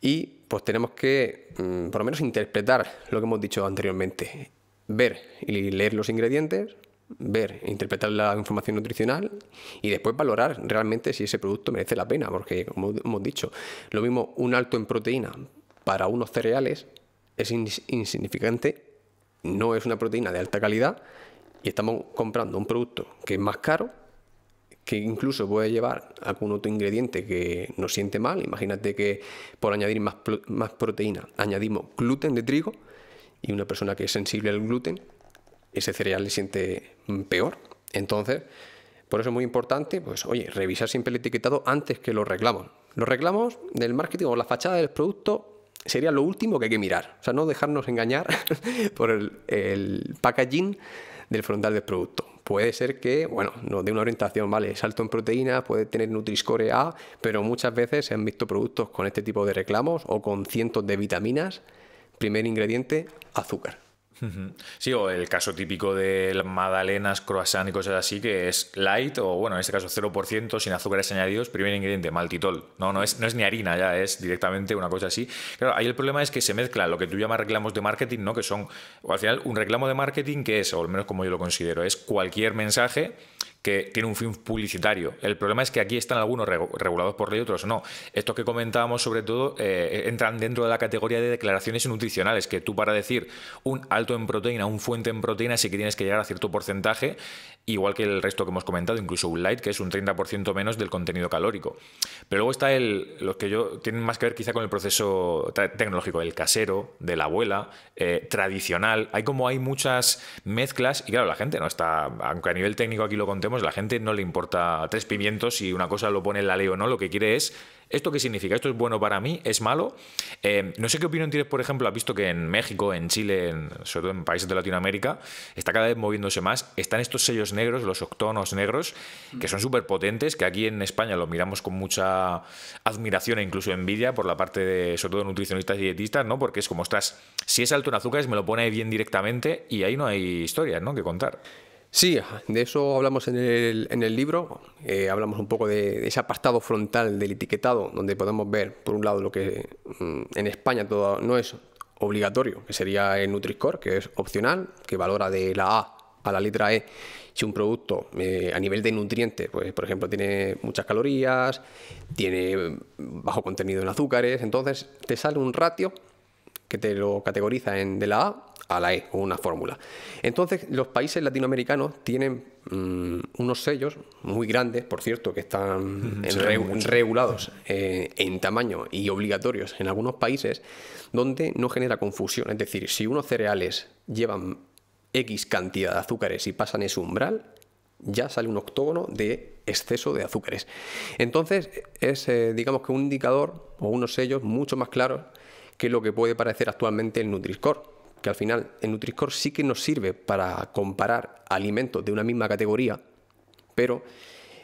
Y pues tenemos que, mm, por lo menos, interpretar lo que hemos dicho anteriormente. Ver y leer los ingredientes, ver, e interpretar la información nutricional y después valorar realmente si ese producto merece la pena, porque como hemos dicho, lo mismo un alto en proteína para unos cereales es insignificante, no es una proteína de alta calidad y estamos comprando un producto que es más caro, que incluso puede llevar algún otro ingrediente que nos siente mal. Imagínate que por añadir más, más proteína añadimos gluten de trigo y una persona que es sensible al gluten, ese cereal le siente peor. Entonces, por eso es muy importante, pues oye, revisar siempre el etiquetado antes que los reclamos. Los reclamos del marketing o la fachada del producto sería lo último que hay que mirar. O sea, no dejarnos engañar por el, el packaging del frontal del producto. Puede ser que, bueno, nos dé una orientación, vale, salto en proteínas, puede tener Nutriscore A, pero muchas veces se han visto productos con este tipo de reclamos o con cientos de vitaminas. Primer ingrediente, azúcar. Sí, o el caso típico de magdalenas, croissant y cosas así, que es light o, bueno, en este caso 0%, sin azúcares añadidos, primer ingrediente, maltitol. No, no es, no es ni harina ya, es directamente una cosa así. Claro, ahí el problema es que se mezcla lo que tú llamas reclamos de marketing, ¿no? Que son, o al final, un reclamo de marketing que es, o al menos como yo lo considero, es cualquier mensaje que tiene un fin publicitario. El problema es que aquí están algunos regulados por ley, otros no. Estos que comentábamos, sobre todo, eh, entran dentro de la categoría de declaraciones nutricionales, que tú para decir un alto en proteína, un fuente en proteína, sí que tienes que llegar a cierto porcentaje, igual que el resto que hemos comentado, incluso un light, que es un 30% menos del contenido calórico. Pero luego está el, los que yo tienen más que ver quizá con el proceso tecnológico, el casero, de la abuela, eh, tradicional. Hay como hay muchas mezclas, y claro, la gente no está, aunque a nivel técnico aquí lo contemos, la gente no le importa tres pimientos si una cosa lo pone en la ley o no, lo que quiere es ¿Esto qué significa? ¿Esto es bueno para mí? ¿Es malo? Eh, no sé qué opinión tienes, por ejemplo, has visto que en México, en Chile, en, sobre todo en países de Latinoamérica, está cada vez moviéndose más. Están estos sellos negros, los octonos negros, que son súper potentes, que aquí en España los miramos con mucha admiración e incluso envidia por la parte de, sobre todo, nutricionistas y dietistas, ¿no? Porque es como, estás si es alto en azúcares, me lo pone bien directamente y ahí no hay historias, ¿no? Que contar. Sí, de eso hablamos en el, en el libro. Eh, hablamos un poco de, ese apartado frontal del etiquetado, donde podemos ver, por un lado, lo que mm, en España todo, no es obligatorio, que sería el Nutri-Score, que es opcional, que valora de la A a la letra E si un producto eh, a nivel de nutrientes, pues por ejemplo tiene muchas calorías, tiene bajo contenido en azúcares, entonces te sale un ratio que te lo categoriza en, de la A a la E, una fórmula. Entonces, los países latinoamericanos tienen mm, unos sellos muy grandes, por cierto, que están regulados eh, en tamaño y obligatorios en algunos países, donde no genera confusión. Es decir, si unos cereales llevan X cantidad de azúcares y pasan ese umbral, ya sale un octógono de exceso de azúcares. Entonces, es, eh, digamos que un indicador o unos sellos mucho más claros que lo que puede parecer actualmente el Nutri-Score, que al final el Nutri-Score sí que nos sirve para comparar alimentos de una misma categoría, pero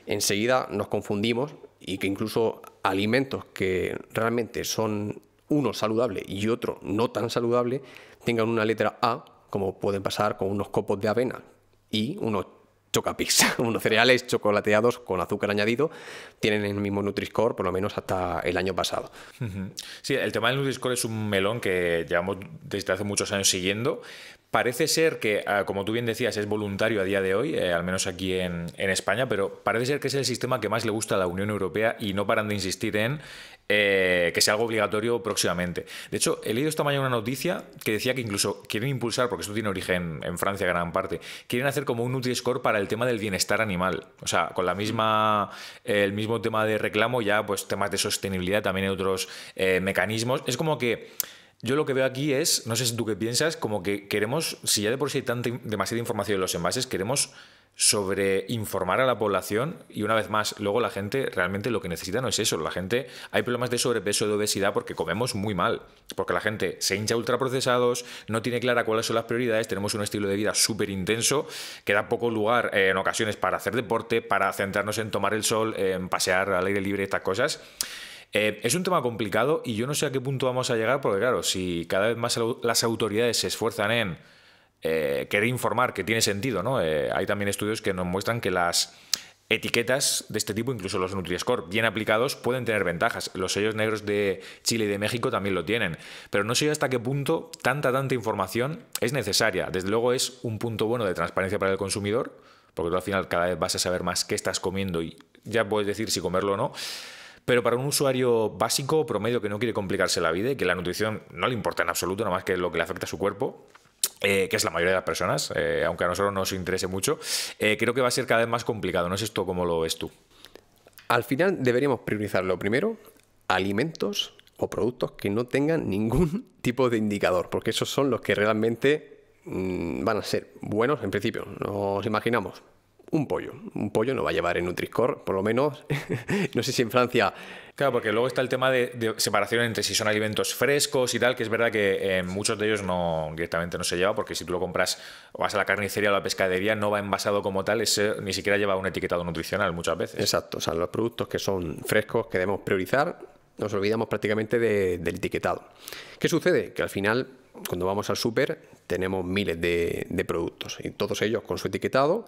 enseguida nos confundimos y que incluso alimentos que realmente son uno saludable y otro no tan saludable tengan una letra A, como pueden pasar con unos copos de avena y unos Chocapix, unos cereales chocolateados con azúcar añadido, tienen el mismo nutri por lo menos hasta el año pasado. Sí, el tema del nutri es un melón que llevamos desde hace muchos años siguiendo, Parece ser que, ah, como tú bien decías, es voluntario a día de hoy, eh, al menos aquí en, España, pero parece ser que es el sistema que más le gusta a la Unión Europea y no paran de insistir en eh, que sea algo obligatorio próximamente. De hecho, he leído esta mañana una noticia que decía que incluso quieren impulsar, porque esto tiene origen en Francia gran parte, quieren hacer como un Nutri-Score para el tema del bienestar animal. O sea, con la misma, eh, el mismo tema de reclamo, ya pues temas de sostenibilidad, también otros mecanismos. Es como que yo lo que veo aquí es, no sé si tú qué piensas, como que queremos, si ya de por sí hay tanta, demasiada información en los envases, queremos sobre informar a la población y una vez más, luego la gente realmente lo que necesita no es eso. La gente, hay problemas de sobrepeso, de obesidad porque comemos muy mal, porque la gente se hincha ultraprocesados, no tiene clara cuáles son las prioridades, tenemos un estilo de vida súper intenso que da poco lugar eh, en ocasiones para hacer deporte, para centrarnos en tomar el sol, en pasear al aire libre, estas cosas. Eh, es un tema complicado y yo no sé a qué punto vamos a llegar, porque claro, si cada vez más las autoridades se esfuerzan en eh, querer informar, que tiene sentido, ¿no? Eh, hay también estudios que nos muestran que las etiquetas de este tipo, incluso los Nutri-Score, bien aplicados, pueden tener ventajas. Los sellos negros de Chile y de México también lo tienen. Pero no sé hasta qué punto tanta, tanta información es necesaria. Desde luego es un punto bueno de transparencia para el consumidor, porque tú al final cada vez vas a saber más qué estás comiendo y ya puedes decir si comerlo o no. Pero para un usuario básico, promedio, que no quiere complicarse la vida y que la nutrición no le importa en absoluto, nada más que lo que le afecta a su cuerpo, eh, que es la mayoría de las personas, eh, aunque a nosotros nos interese mucho, eh, creo que va a ser cada vez más complicado. No es esto cómo lo ves tú. Al final deberíamos priorizar lo primero, alimentos o productos que no tengan ningún tipo de indicador, porque esos son los que realmente mm, van a ser buenos en principio, nos imaginamos un pollo. Un pollo no va a llevar en Nutriscore, por lo menos. no sé si en Francia. Claro, porque luego está el tema de, separación entre si son alimentos frescos y tal, que es verdad que eh, muchos de ellos no directamente no se lleva, porque si tú lo compras o vas a la carnicería o a la pescadería, no va envasado como tal, ni siquiera lleva un etiquetado nutricional muchas veces. Exacto, o sea, los productos que son frescos que debemos priorizar, nos olvidamos prácticamente del etiquetado. ¿Qué sucede? Que al final cuando vamos al súper tenemos miles de, productos y todos ellos con su etiquetado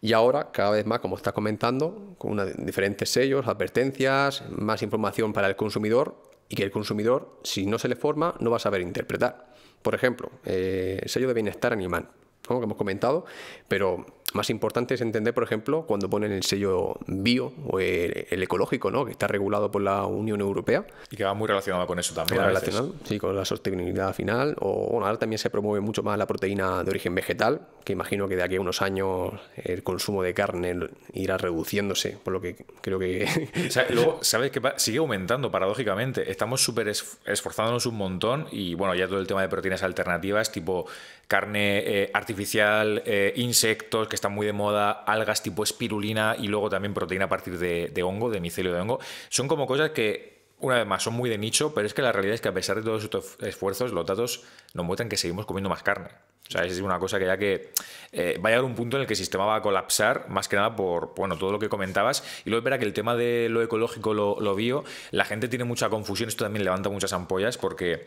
y ahora cada vez más, como está comentando, con diferentes sellos, advertencias, más información para el consumidor y que el consumidor, si no se le forma, no va a saber interpretar. Por ejemplo, eh, el sello de bienestar animal, como que hemos comentado, pero más importante es entender, por ejemplo, cuando ponen el sello bio o el, ecológico, ¿no? que está regulado por la Unión Europea. Y que va muy relacionado con eso también. Relacionado, sí, con la sostenibilidad final. O bueno, ahora también se promueve mucho más la proteína de origen vegetal, que imagino que de aquí a unos años el consumo de carne irá reduciéndose, por lo que creo que... luego, ¿sabes qué? Sigue aumentando, paradójicamente. Estamos súper esforzándonos un montón y, bueno, ya todo el tema de proteínas alternativas, tipo carne eh, artificial, eh, insectos, que están muy de moda, algas tipo espirulina y luego también proteína a partir de, hongo, de micelio de hongo. Son como cosas que una vez más, son muy de nicho, pero es que la realidad es que a pesar de todos estos esfuerzos, los datos nos muestran que seguimos comiendo más carne. O sea, es una cosa que ya que eh, va a llegar un punto en el que el sistema va a colapsar, más que nada por bueno, todo lo que comentabas. Y luego espera que el tema de lo ecológico, lo, lo bio, la gente tiene mucha confusión, esto también levanta muchas ampollas porque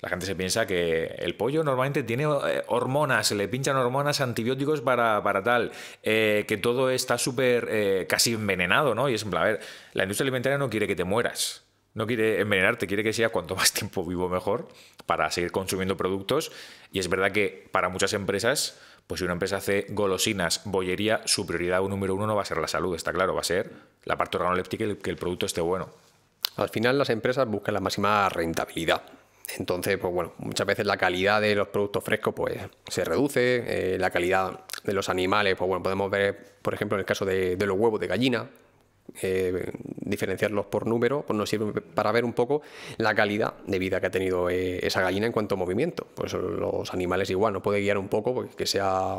la gente se piensa que el pollo normalmente tiene eh, hormonas, se le pinchan hormonas, antibióticos para, tal, eh, que todo está súper eh, casi envenenado, ¿no? Y es a ver, la industria alimentaria no quiere que te mueras, no quiere envenenarte, quiere que sea cuanto más tiempo vivo mejor para seguir consumiendo productos. Y es verdad que para muchas empresas, pues si una empresa hace golosinas, bollería, su prioridad número uno no va a ser la salud, está claro, va a ser la parte organoléptica y que el producto esté bueno. Al final las empresas buscan la máxima rentabilidad. Entonces, pues bueno, muchas veces la calidad de los productos frescos pues se reduce, eh, la calidad de los animales, pues bueno, podemos ver, por ejemplo, en el caso de, los huevos de gallina, eh, diferenciarlos por número, pues nos sirve para ver un poco la calidad de vida que ha tenido eh, esa gallina en cuanto a movimiento. Pues los animales igual no puede guiar un poco, pues, que sea,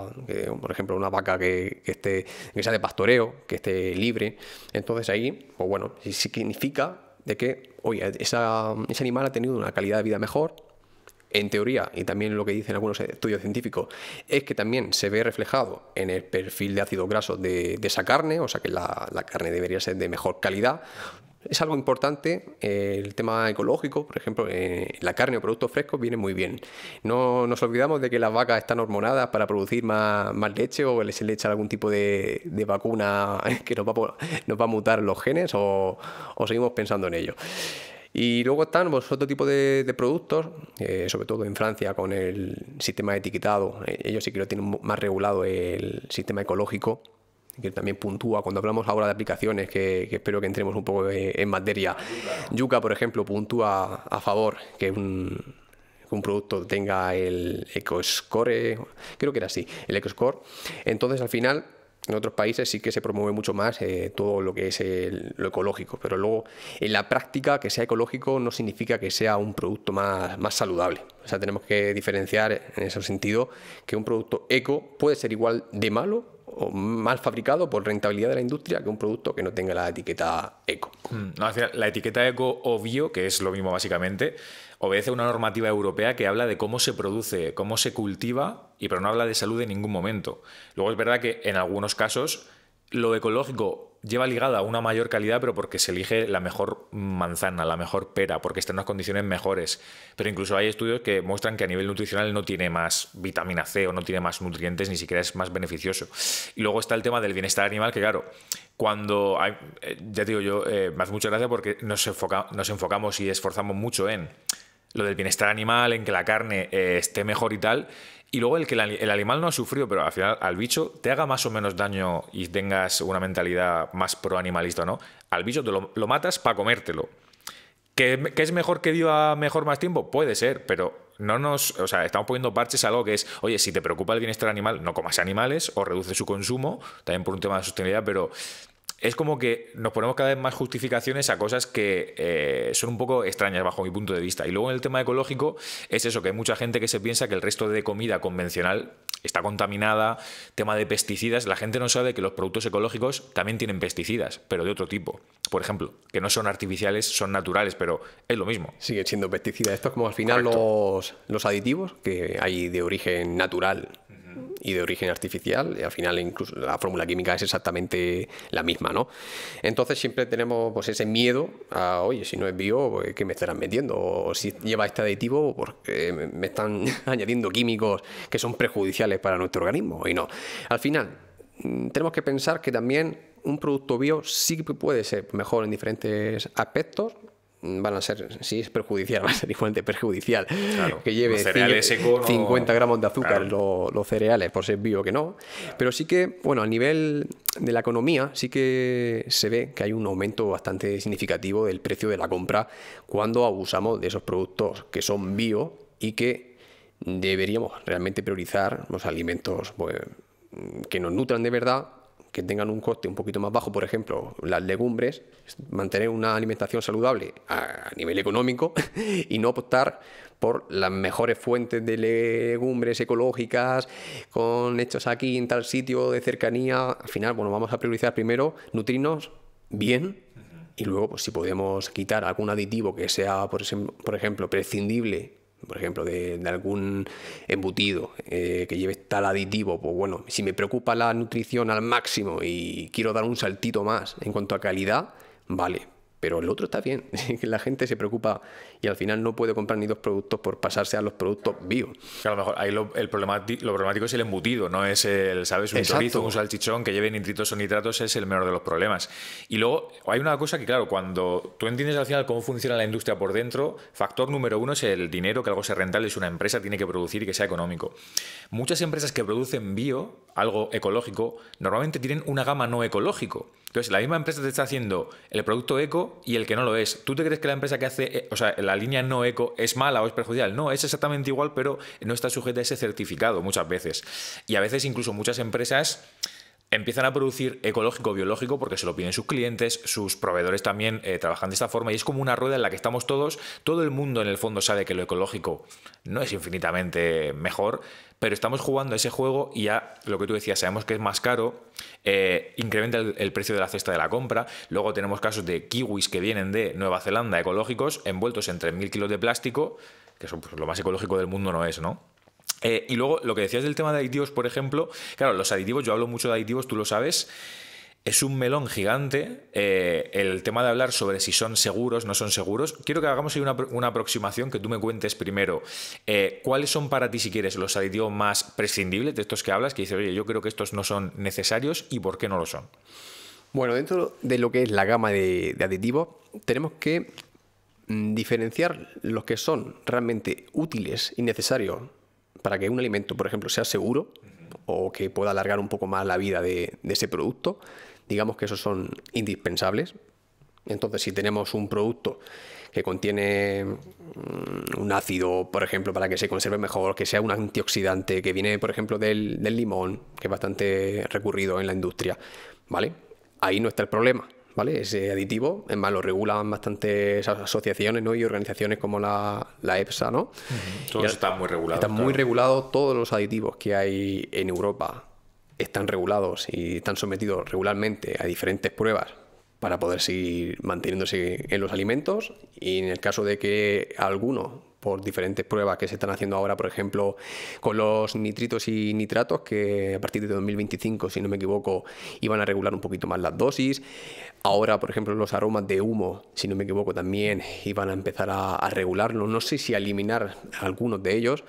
por ejemplo, una vaca que, esté, que sea de pastoreo, que esté libre. Entonces ahí, pues bueno, significa de que, oye, ese animal ha tenido una calidad de vida mejor, en teoría, y también lo que dicen algunos estudios científicos, es que también se ve reflejado en el perfil de ácidos grasos de, esa carne, o sea que la, carne debería ser de mejor calidad, es algo importante eh, el tema ecológico, por ejemplo, eh, la carne o productos frescos viene muy bien. No nos olvidamos de que las vacas están hormonadas para producir más, leche o se le echa algún tipo de, vacuna que nos va, a mutar los genes o, seguimos pensando en ello. Y luego están pues, otro tipo de, productos, eh, sobre todo en Francia con el sistema etiquetado. Ellos sí que lo tienen más regulado el sistema ecológico que también puntúa cuando hablamos ahora de aplicaciones, que, espero que entremos un poco en materia. Yuca, por ejemplo, puntúa a favor que un, producto tenga el EcoScore, creo que era así, el EcoScore. Entonces, al final, en otros países sí que se promueve mucho más eh, todo lo que es lo ecológico, pero luego en la práctica que sea ecológico no significa que sea un producto más, más saludable. O sea, tenemos que diferenciar en ese sentido que un producto eco puede ser igual de malo o mal fabricado por rentabilidad de la industria que un producto que no tenga la etiqueta eco. Mm, no, la etiqueta eco, obvio, que es lo mismo básicamente, obedece a una normativa europea que habla de cómo se produce, cómo se cultiva, y pero no habla de salud en ningún momento. Luego es verdad que en algunos casos lo ecológico lleva ligada a una mayor calidad, pero porque se elige la mejor manzana, la mejor pera, porque está en unas condiciones mejores. Pero incluso hay estudios que muestran que a nivel nutricional no tiene más vitamina C o no tiene más nutrientes, ni siquiera es más beneficioso. Y luego está el tema del bienestar animal, que claro, cuando hay, eh, ya digo yo, eh, me hace mucha gracia porque nos, enfocamos y esforzamos mucho en lo del bienestar animal, en que la carne eh, esté mejor y tal, y luego el que el animal no ha sufrido, pero al final al bicho te haga más o menos daño y tengas una mentalidad más pro-animalista, ¿no? Al bicho te lo, matas para comértelo. ¿Que, es mejor que viva mejor más tiempo? Puede ser, pero no nos. O sea, estamos poniendo parches a algo que es, oye, si te preocupa el bienestar animal, no comas animales o reduce su consumo, también por un tema de sostenibilidad, pero es como que nos ponemos cada vez más justificaciones a cosas que eh, son un poco extrañas bajo mi punto de vista. Y luego en el tema ecológico es eso, que hay mucha gente que se piensa que el resto de comida convencional está contaminada, tema de pesticidas, la gente no sabe que los productos ecológicos también tienen pesticidas, pero de otro tipo. Por ejemplo, que no son artificiales, son naturales, pero es lo mismo. Sigue siendo pesticidas. Esto es como al final los, los aditivos que hay de origen natural y de origen artificial, al final incluso la fórmula química es exactamente la misma, ¿no? Entonces siempre tenemos pues, ese miedo a, oye, si no es bio, pues, ¿qué me estarán metiendo? O si lleva este aditivo, porque pues, me están añadiendo químicos que son perjudiciales para nuestro organismo? Y no. Al final, mm, tenemos que pensar que también un producto bio sí puede ser mejor en diferentes aspectos, Mm, van a ser, sí es perjudicial, va a ser igualmente perjudicial que lleve 50 gramos de azúcar los, cereales, por ser bio que no. Pero sí que, bueno, a nivel de la economía, sí que se ve que hay un aumento bastante significativo del precio de la compra cuando abusamos de esos productos que son bio y que deberíamos realmente priorizar los alimentos pues, que nos nutran de verdad que tengan un coste un poquito más bajo, por ejemplo, las legumbres, mantener una alimentación saludable a nivel económico y no optar por las mejores fuentes de legumbres ecológicas, con hechos aquí en tal sitio de cercanía. Al final, bueno, vamos a priorizar primero nutrirnos bien y luego, pues, si podemos quitar algún aditivo que sea, por ejemplo, prescindible por ejemplo, de, algún embutido eh, que lleve tal aditivo, pues bueno, si me preocupa la nutrición al máximo y quiero dar un saltito más en cuanto a calidad, vale, pero el otro está bien. la gente se preocupa y al final no puede comprar ni dos productos por pasarse a los productos bio. a lo mejor ahí lo, el problemático, es el embutido, no es el, ¿sabes? Un chorizo, un salchichón que lleve nitritos o nitratos es el menor de los problemas. Y luego hay una cosa que, claro, cuando tú entiendes al final cómo funciona la industria por dentro, factor número uno es el dinero que algo sea rentable, es una empresa, tiene que producir y que sea económico. Muchas empresas que producen bio algo ecológico, normalmente tienen una gama no ecológico. Entonces, la misma empresa te está haciendo el producto eco y el que no lo es. ¿Tú te crees que la empresa que hace, eh, o sea, la línea no eco es mala o es perjudicial? No, es exactamente igual, pero no está sujeta a ese certificado muchas veces. Y a veces incluso muchas empresas empiezan a producir ecológico, biológico, porque se lo piden sus clientes, sus proveedores también eh, trabajan de esta forma, y es como una rueda en la que estamos todos, todo el mundo en el fondo sabe que lo ecológico no es infinitamente mejor, pero estamos jugando ese juego y ya lo que tú decías, sabemos que es más caro, eh, incrementa el, precio de la cesta de la compra, luego tenemos casos de kiwis que vienen de Nueva Zelanda ecológicos, envueltos en 3.000 kilos de plástico, que eso pues, lo más ecológico del mundo no es, ¿no? Eh, y luego lo que decías del tema de aditivos, por ejemplo, claro, los aditivos, yo hablo mucho de aditivos, tú lo sabes. Es un melón gigante eh, el tema de hablar sobre si son seguros, no son seguros. Quiero que hagamos una, aproximación, que tú me cuentes primero eh, cuáles son para ti, si quieres, los aditivos más prescindibles de estos que hablas, que dices, oye, yo creo que estos no son necesarios y por qué no lo son. Bueno, dentro de lo que es la gama de, aditivos, tenemos que mm, diferenciar los que son realmente útiles y necesarios para que un alimento, por ejemplo, sea seguro o que pueda alargar un poco más la vida de, de ese producto digamos que esos son indispensables. Entonces, si tenemos un producto que contiene mm, un ácido, por ejemplo, para que se conserve mejor, que sea un antioxidante, que viene, por ejemplo, del, limón, que es bastante recurrido en la industria, ¿vale? Ahí no está el problema, ¿vale? Ese aditivo, es más, lo regulan bastantes asociaciones ¿no? y organizaciones como la, la EPSA, ¿no? muy regulado. muy regulados todos los aditivos que hay en Europa, están regulados y están sometidos regularmente a diferentes pruebas para poder seguir manteniéndose en los alimentos y en el caso de que algunos, por diferentes pruebas que se están haciendo ahora, por ejemplo, con los nitritos y nitratos, que a partir de 2025, si no me equivoco, iban a regular un poquito más las dosis. Ahora, por ejemplo, los aromas de humo, si no me equivoco, también iban a empezar a, a regularlo. No sé si eliminar algunos de ellos,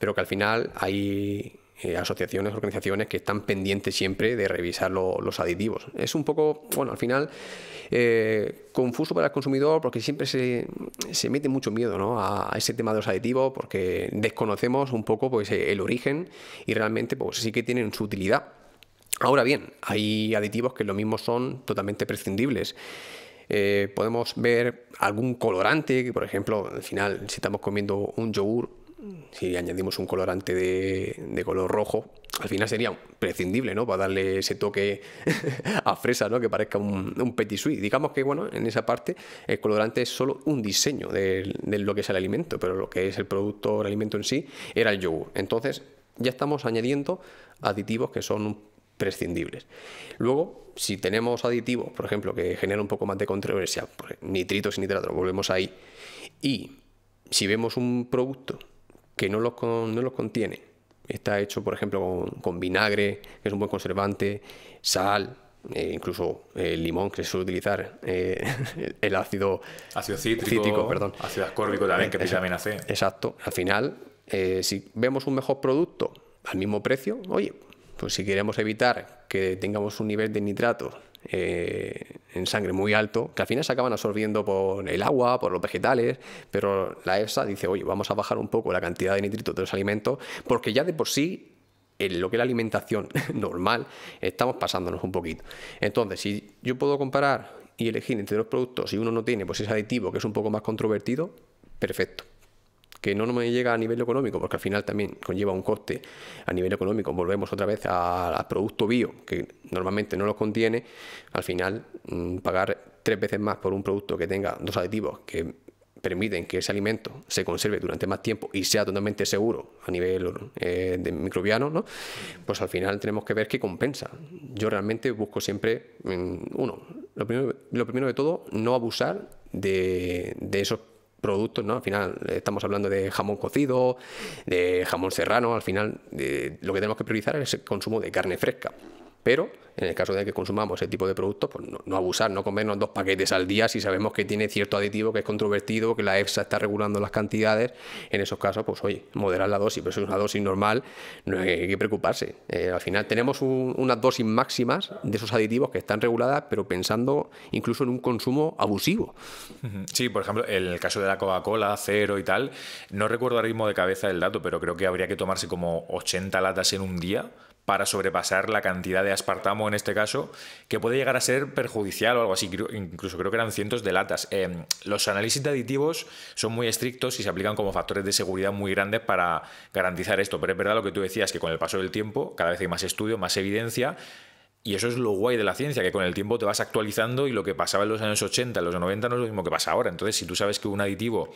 pero que al final hay eh, asociaciones, organizaciones que están pendientes siempre de revisar los aditivos. Es un poco, bueno, al final eh, confuso para el consumidor porque siempre se, mete mucho miedo a, ese tema de los aditivos porque desconocemos un poco pues, eh, el origen y realmente pues, sí que tienen su utilidad. Ahora bien, hay aditivos que lo mismo son totalmente prescindibles. podemos ver algún colorante, que por ejemplo, al final, si estamos comiendo un yogur, si añadimos un colorante de, color rojo, al final sería prescindible, ¿no? Para darle ese toque a fresa, ¿no? Que parezca un, petit suite. Digamos que, bueno, en esa parte el colorante es solo un diseño de, de, lo que es el alimento, pero lo que es el producto, el alimento en sí, era el yogur. Entonces, ya estamos añadiendo aditivos que son prescindibles. Luego, si tenemos aditivos, por ejemplo, que generan un poco más de controversia, pues, nitritos y nitratos, volvemos ahí, y si vemos un producto que no los, no contiene. Está hecho, por ejemplo, con, vinagre, que es un buen conservante, sal, eh, incluso eh, limón, que se suele utilizar, eh, el ácido, ácido cítrico, ácido ascórbico también, que también Exacto. Al final, si vemos un mejor producto al mismo precio, oye, pues si queremos evitar que tengamos un nivel de nitratos eh, en sangre muy alto, que al final se acaban absorbiendo por el agua, por los vegetales, pero la EFSA dice, oye, vamos a bajar un poco la cantidad de nitrito de los alimentos, porque ya de por sí en lo que es la alimentación normal, estamos pasándonos un poquito. Entonces, si yo puedo comparar y elegir entre dos productos y uno no tiene, pues ese aditivo que es un poco más controvertido, perfecto que no me llega a nivel económico, porque al final también conlleva un coste a nivel económico, volvemos otra vez al producto bio, que normalmente no lo contiene, al final mm, pagar tres veces más por un producto que tenga dos aditivos que permiten que ese alimento se conserve durante más tiempo y sea totalmente seguro a nivel eh, de microbiano, ¿no? pues al final tenemos que ver qué compensa. Yo realmente busco siempre, mm, uno, lo primero, de todo, no abusar de, de esos productos, ¿no? Al final eh, estamos hablando de jamón cocido, de jamón serrano, al final eh, lo que tenemos que priorizar es el consumo de carne fresca. Pero en el caso de que consumamos ese tipo de productos, pues no, abusar, no comernos dos paquetes al día si sabemos que tiene cierto aditivo que es controvertido, que la EFSA está regulando las cantidades. En esos casos, pues oye, moderar la dosis, pero si es una dosis normal, no hay que preocuparse. Eh, al final tenemos unas dosis máximas de esos aditivos que están reguladas, pero pensando incluso en un consumo abusivo. Sí, por ejemplo, el caso de la Coca-Cola, cero y tal, no recuerdo a mismo de cabeza el dato, pero creo que habría que tomarse como 80 latas en un día para sobrepasar la cantidad de aspartamo en este caso, que puede llegar a ser perjudicial o algo así, incluso creo que eran cientos de latas. Eh, los análisis de aditivos son muy estrictos y se aplican como factores de seguridad muy grandes para garantizar esto, pero es verdad lo que tú decías, que con el paso del tiempo cada vez hay más estudio, más evidencia, y eso es lo guay de la ciencia, que con el tiempo te vas actualizando y lo que pasaba en los años 80, en los 90 no es lo mismo que pasa ahora. Entonces, si tú sabes que un aditivo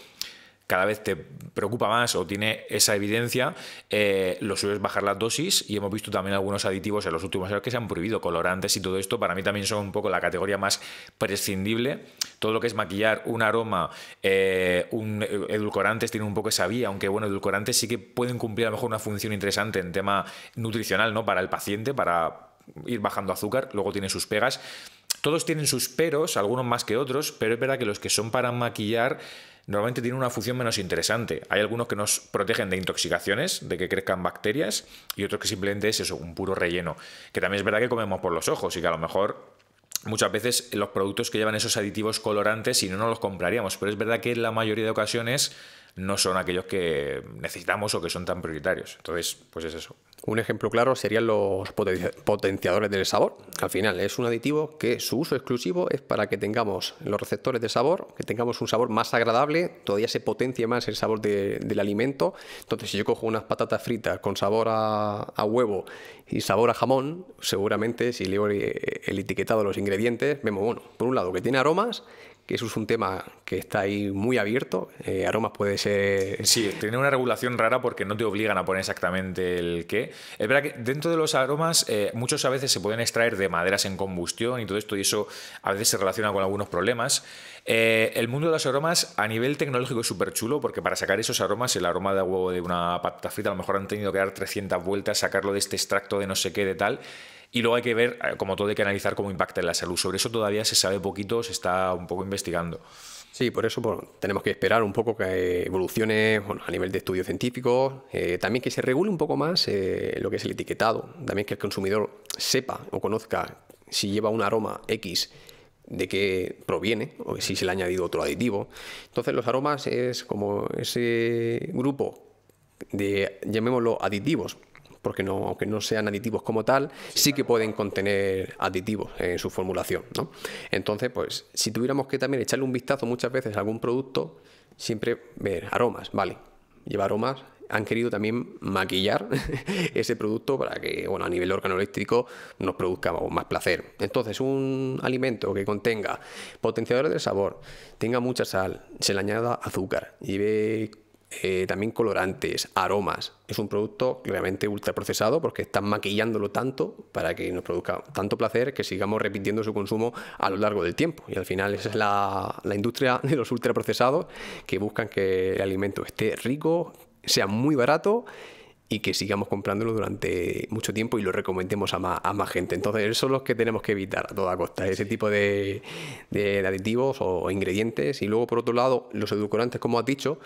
cada vez te preocupa más o tiene esa evidencia, eh, lo suyo es bajar las dosis y hemos visto también algunos aditivos en los últimos años que se han prohibido, colorantes y todo esto, para mí también son un poco la categoría más prescindible. Todo lo que es maquillar un aroma, eh, un edulcorantes tiene un poco esa vía, aunque bueno, edulcorantes sí que pueden cumplir a lo mejor una función interesante en tema nutricional, ¿no? Para el paciente, para ir bajando azúcar, luego tiene sus pegas. Todos tienen sus peros, algunos más que otros, pero es verdad que los que son para maquillar normalmente tiene una función menos interesante. Hay algunos que nos protegen de intoxicaciones, de que crezcan bacterias, y otros que simplemente es eso, un puro relleno. Que también es verdad que comemos por los ojos y que a lo mejor muchas veces los productos que llevan esos aditivos colorantes, si no, no los compraríamos. Pero es verdad que en la mayoría de ocasiones no son aquellos que necesitamos o que son tan prioritarios. Entonces, pues es eso. Un ejemplo claro serían los potenciadores del sabor. Al final es un aditivo que su uso exclusivo es para que tengamos los receptores de sabor, que tengamos un sabor más agradable, todavía se potencia más el sabor del alimento. Entonces si yo cojo unas patatas fritas con sabor a, a huevo y sabor a jamón, seguramente si leo el etiquetado de los ingredientes, vemos, bueno, por un lado que tiene aromas, que eso es un tema que está ahí muy abierto. Eh, aromas puede ser... Sí, tiene una regulación rara porque no te obligan a poner exactamente el qué. Es verdad que dentro de los aromas eh, muchos a veces se pueden extraer de maderas en combustión y todo esto, y eso a veces se relaciona con algunos problemas. Eh, el mundo de los aromas a nivel tecnológico es súper chulo porque para sacar esos aromas, el aroma de huevo de una patata frita, a lo mejor han tenido que dar 300 vueltas, sacarlo de este extracto de no sé qué, de tal... Y luego hay que ver, eh, como todo, hay que analizar cómo impacta en la salud. Sobre eso todavía se sabe poquito, se está un poco investigando. Sí, por eso tenemos que esperar un poco que evolucione a nivel de estudios científicos, eh, también que se regule un poco más eh, lo que es el etiquetado, también que el consumidor sepa o conozca si lleva un aroma X de qué proviene o si se le ha añadido otro aditivo. Entonces los aromas es como ese grupo de, llamémoslo, aditivos porque no, aunque no sean aditivos como tal, sí que pueden contener aditivos en su formulación. Entonces, pues si tuviéramos que también echarle un vistazo muchas veces a algún producto, siempre ver aromas, vale, lleva aromas, han querido también maquillar ese producto para que, bueno, a nivel eléctrico nos produzca más placer. Entonces, un alimento que contenga potenciadores de sabor, tenga mucha sal, se le añada azúcar, lleve eh, también colorantes, aromas. Es un producto realmente ultraprocesado porque están maquillándolo tanto para que nos produzca tanto placer que sigamos repitiendo su consumo a lo largo del tiempo. Y al final esa es la, industria de los ultraprocesados que buscan que el alimento esté rico, sea muy barato y que sigamos comprándolo durante mucho tiempo y lo recomendemos a más, gente. Entonces, esos son los que tenemos que evitar a toda costa, ese tipo de, aditivos o ingredientes. Y luego, por otro lado, los edulcorantes, como has dicho,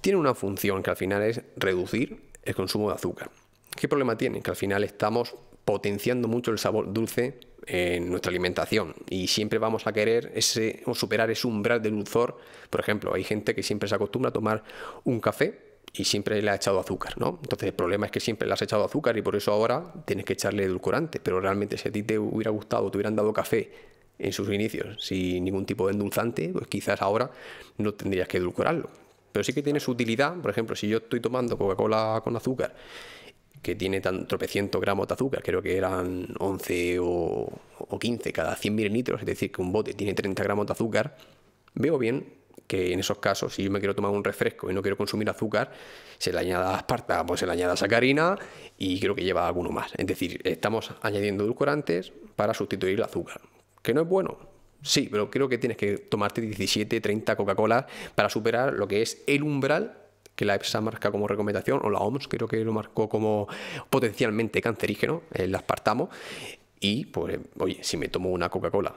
tiene una función que al final es reducir el consumo de azúcar. ¿Qué problema tiene? Que al final estamos potenciando mucho el sabor dulce en nuestra alimentación y siempre vamos a querer ese o superar ese umbral de dulzor. Por ejemplo, hay gente que siempre se acostumbra a tomar un café y siempre le ha echado azúcar, ¿no? Entonces el problema es que siempre le has echado azúcar y por eso ahora tienes que echarle edulcorante, pero realmente si a ti te hubiera gustado, te hubieran dado café en sus inicios sin ningún tipo de endulzante, pues quizás ahora no tendrías que edulcorarlo. Pero sí que tiene su utilidad, por ejemplo, si yo estoy tomando Coca-Cola con azúcar, que tiene tan tropecientos gramos de azúcar, creo que eran 11 o, 15 cada 100 mililitros, es decir, que un bote tiene 30 gramos de azúcar, veo bien que en esos casos, si yo me quiero tomar un refresco y no quiero consumir azúcar, se le añada asparta, pues se le añada sacarina y creo que lleva alguno más. Es decir, estamos añadiendo edulcorantes para sustituir el azúcar. ¿Que no es bueno? Sí, pero creo que tienes que tomarte 17, 30 Coca-Cola para superar lo que es el umbral que la EPSA marca como recomendación, o la OMS creo que lo marcó como potencialmente cancerígeno, el eh, aspartamo. Y pues, oye, si me tomo una Coca-Cola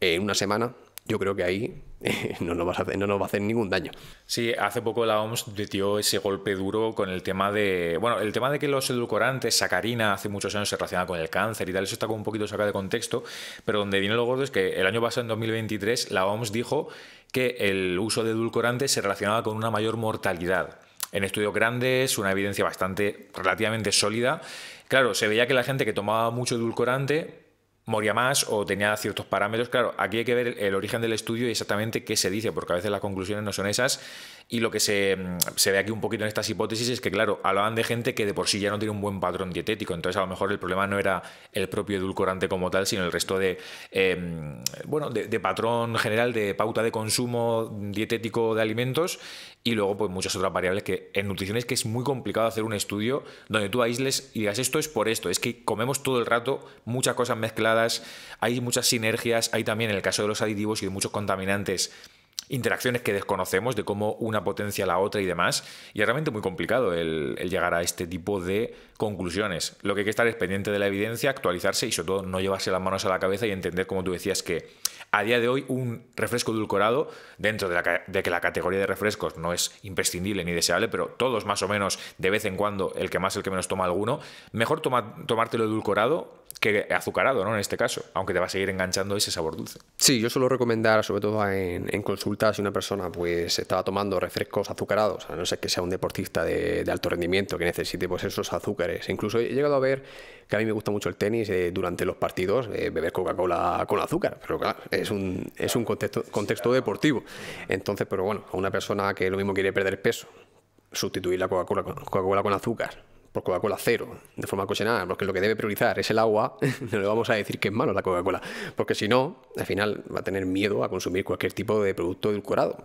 en una semana, yo creo que ahí no nos, va a hacer, ningún daño. Sí, hace poco la OMS dio ese golpe duro con el tema de. Bueno, el tema de que los edulcorantes, sacarina, hace muchos años se relacionaba con el cáncer y tal, eso está como un poquito sacado de contexto, pero donde viene lo gordo es que el año pasado, en 2023, la OMS dijo que el uso de edulcorantes se relacionaba con una mayor mortalidad. En estudios grandes, una evidencia bastante relativamente sólida. Claro, se veía que la gente que tomaba mucho edulcorante moría más o tenía ciertos parámetros. Claro, aquí hay que ver el origen del estudio y exactamente qué se dice, porque a veces las conclusiones no son esas y lo que mm, se, ve aquí un poquito en estas hipótesis es que, claro, hablaban de gente que de por sí ya no tiene un buen patrón dietético, entonces a lo mejor el problema no era el propio edulcorante como tal, sino el resto de, em, bueno, de, patrón general, de pauta de consumo dietético de alimentos y luego pues muchas otras variables que en nutriciones es que es muy complicado hacer un estudio donde tú aísles y digas esto es por esto, es que comemos todo el rato muchas cosas mezcladas, hay muchas sinergias, hay también en el caso de los aditivos y de muchos contaminantes interacciones que desconocemos, de cómo una potencia a la otra y demás. Y es realmente muy complicado el, llegar a este tipo de conclusiones. Lo que hay que estar es pendiente de la evidencia, actualizarse y sobre todo no llevarse las manos a la cabeza y entender, como tú decías, que a día de hoy un refresco edulcorado, dentro de, la, de que la categoría de refrescos no es imprescindible ni deseable, pero todos más o menos de vez en cuando, el que más, el que menos toma alguno, mejor tomártelo edulcorado que azucarado, ¿no? En este caso, aunque te va a seguir enganchando ese sabor dulce. Sí, yo suelo recomendar, sobre todo en, consultas, si una persona pues estaba tomando refrescos azucarados, a no ser que sea un deportista de, alto rendimiento que necesite pues esos azúcares. Incluso he llegado a ver que a mí me gusta mucho el tenis eh, durante los partidos eh, beber Coca-Cola con azúcar, pero claro, es un, es un contexto, deportivo. Entonces, pero bueno, a una persona que lo mismo quiere perder peso, sustituir la Coca-Cola con, Coca con azúcar por Coca-Cola cero, de forma cocinada, porque lo que debe priorizar es el agua, no le vamos a decir que es malo la Coca-Cola, porque si no, al final va a tener miedo a consumir cualquier tipo de producto edulcorado.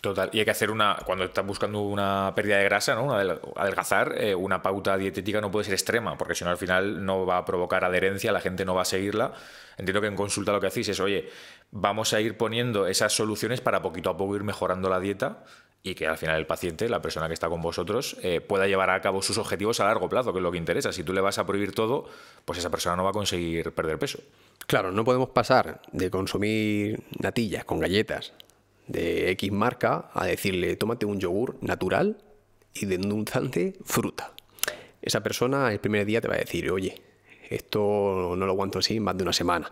Total, y hay que hacer una, cuando estás buscando una pérdida de grasa, ¿no? adelgazar, eh, una pauta dietética no puede ser extrema, porque si no al final no va a provocar adherencia, la gente no va a seguirla. Entiendo que en consulta lo que hacéis es, oye, vamos a ir poniendo esas soluciones para poquito a poco ir mejorando la dieta y que al final el paciente, la persona que está con vosotros, eh, pueda llevar a cabo sus objetivos a largo plazo, que es lo que interesa. Si tú le vas a prohibir todo, pues esa persona no va a conseguir perder peso. Claro, no podemos pasar de consumir natillas con galletas de X marca a decirle tómate un yogur natural y de fruta. Esa persona el primer día te va a decir, oye, esto no lo aguanto así más de una semana.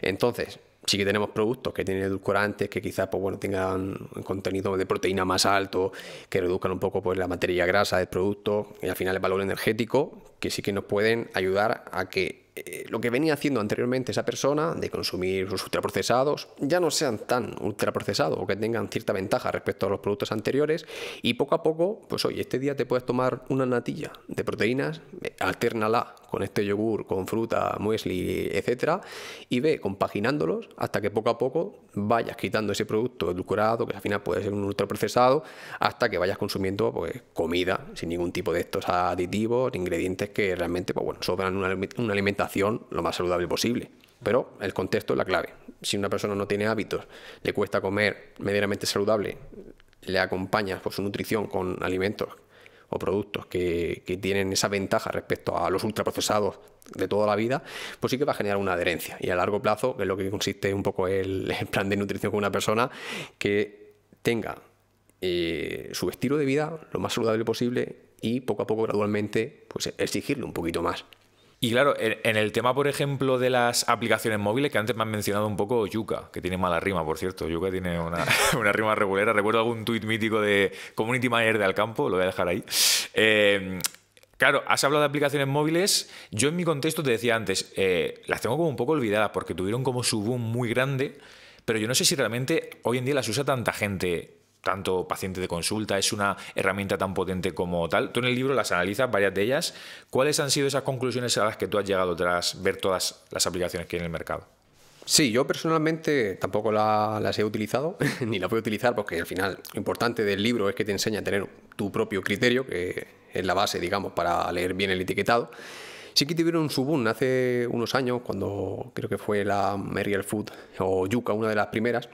Entonces, sí que tenemos productos que tienen edulcorantes, que quizás pues, bueno, tengan un contenido de proteína más alto, que reduzcan un poco pues, la materia grasa del producto y al final el valor energético, que sí que nos pueden ayudar a que eh, lo que venía haciendo anteriormente esa persona de consumir los ultraprocesados ya no sean tan ultraprocesados o que tengan cierta ventaja respecto a los productos anteriores y poco a poco, pues oye, este día te puedes tomar una natilla de proteínas, eh, alternala con este yogur, con fruta, muesli, etcétera, y ve compaginándolos hasta que poco a poco vayas quitando ese producto edulcorado, que al final puede ser un ultraprocesado, hasta que vayas consumiendo pues, comida sin ningún tipo de estos aditivos, ingredientes que realmente pues, bueno, sobran una, una alimentación lo más saludable posible. Pero el contexto es la clave. Si una persona no tiene hábitos, le cuesta comer medianamente saludable, le acompañas por su nutrición con alimentos o productos que, tienen esa ventaja respecto a los ultraprocesados de toda la vida, pues sí que va a generar una adherencia. Y a largo plazo, que es lo que consiste un poco el, plan de nutrición con una persona, que tenga eh, su estilo de vida lo más saludable posible y poco a poco gradualmente pues exigirle un poquito más. Y claro, en, el tema, por ejemplo, de las aplicaciones móviles, que antes me han mencionado un poco Yuka, que tiene mala rima, por cierto. Yuka tiene una, rima regulera. Recuerdo algún tuit mítico de Community Manager de Alcampo, lo voy a dejar ahí. Em, claro, has hablado de aplicaciones móviles. Yo en mi contexto te decía antes, eh, las tengo como un poco olvidadas porque tuvieron como su boom muy grande, pero yo no sé si realmente hoy en día las usa tanta gente tanto paciente de consulta, es una herramienta tan potente como tal. Tú en el libro las analizas, varias de ellas. ¿Cuáles han sido esas conclusiones a las que tú has llegado tras ver todas las aplicaciones que hay en el mercado? Sí, yo personalmente tampoco las he utilizado, ni las voy a utilizar porque al final lo importante del libro es que te enseña a tener tu propio criterio, que es la base, digamos, para leer bien el etiquetado. Sí que tuvieron un subun hace unos años, cuando creo que fue la Merrill Food o Yuka, una de las primeras,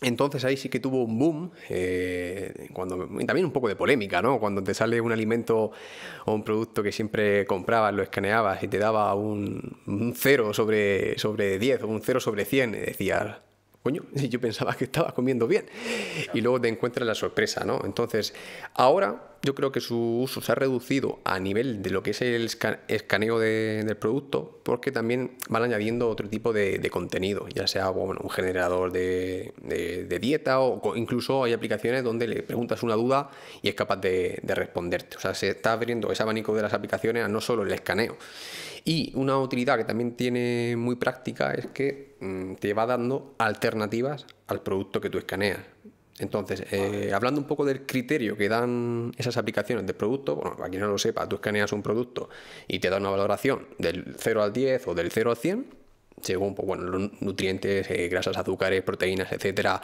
entonces ahí sí que tuvo un boom, eh, cuando, también un poco de polémica, ¿no? Cuando te sale un alimento o un producto que siempre comprabas, lo escaneabas y te daba un, 0 sobre, sobre 10 o un 0 sobre 100, decías, y yo pensaba que estaba comiendo bien. Y luego te encuentras la sorpresa, ¿no? Entonces, ahora yo creo que su uso se ha reducido a nivel de lo que es el escaneo del producto, porque también van añadiendo otro tipo de, contenido, ya sea un generador de, de, dieta o incluso hay aplicaciones donde le preguntas una duda y es capaz de, responderte. O sea, se está abriendo ese abanico de las aplicaciones a no solo el escaneo. Y una utilidad que también tiene muy práctica es que mm, te va dando alternativas al producto que tú escaneas. Entonces, eh, hablando un poco del criterio que dan esas aplicaciones de producto, bueno, para quien no lo sepa, tú escaneas un producto y te da una valoración del 0 al 10 o del 0 al 100, según pues, los nutrientes, eh, grasas, azúcares, proteínas, etcétera,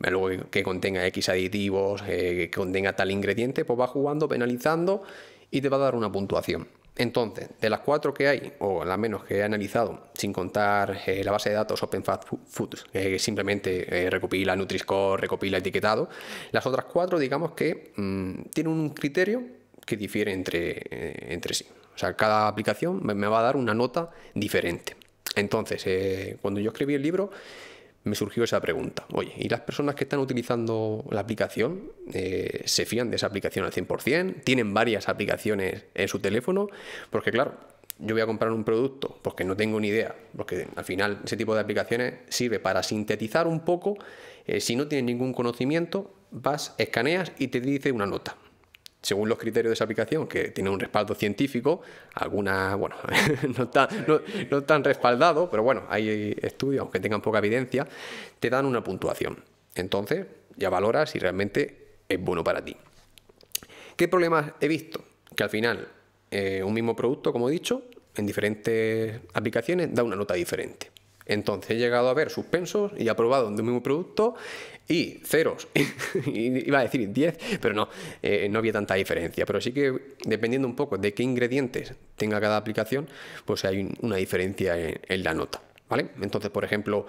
eh, luego que, contenga X aditivos, que contenga tal ingrediente, pues va jugando, penalizando y te va a dar una puntuación. Entonces, de las cuatro que hay, o las menos que he analizado, sin contar eh, la base de datos Open Foods, eh, que simplemente eh, recopila Nutriscore, recopila etiquetado, las otras cuatro, digamos que mm, tienen un criterio que difiere entre, entre sí. O sea, cada aplicación me, va a dar una nota diferente. Entonces, cuando yo escribí el libro, me surgió esa pregunta. Oye, ¿y las personas que están utilizando la aplicación eh, se fían de esa aplicación al 100%? ¿Tienen varias aplicaciones en su teléfono? Porque claro, yo voy a comprar un producto porque no tengo ni idea, porque al final ese tipo de aplicaciones sirve para sintetizar un poco, eh, si no tienes ningún conocimiento, vas, escaneas y te dice una nota según los criterios de esa aplicación, que tiene un respaldo científico, algunas, bueno, no, están respaldados, tan respaldado, pero bueno, hay estudios, aunque tengan poca evidencia, te dan una puntuación. Entonces, ya valoras si realmente es bueno para ti. ¿Qué problemas he visto? Que al final, eh, un mismo producto, como he dicho, en diferentes aplicaciones da una nota diferente. Entonces he llegado a ver suspensos y aprobado de un mismo producto y ceros. Iba a decir 10, pero no, eh, no había tanta diferencia. Pero sí que dependiendo un poco de qué ingredientes tenga cada aplicación, pues hay una diferencia en, la nota. ¿Vale? Entonces, por ejemplo,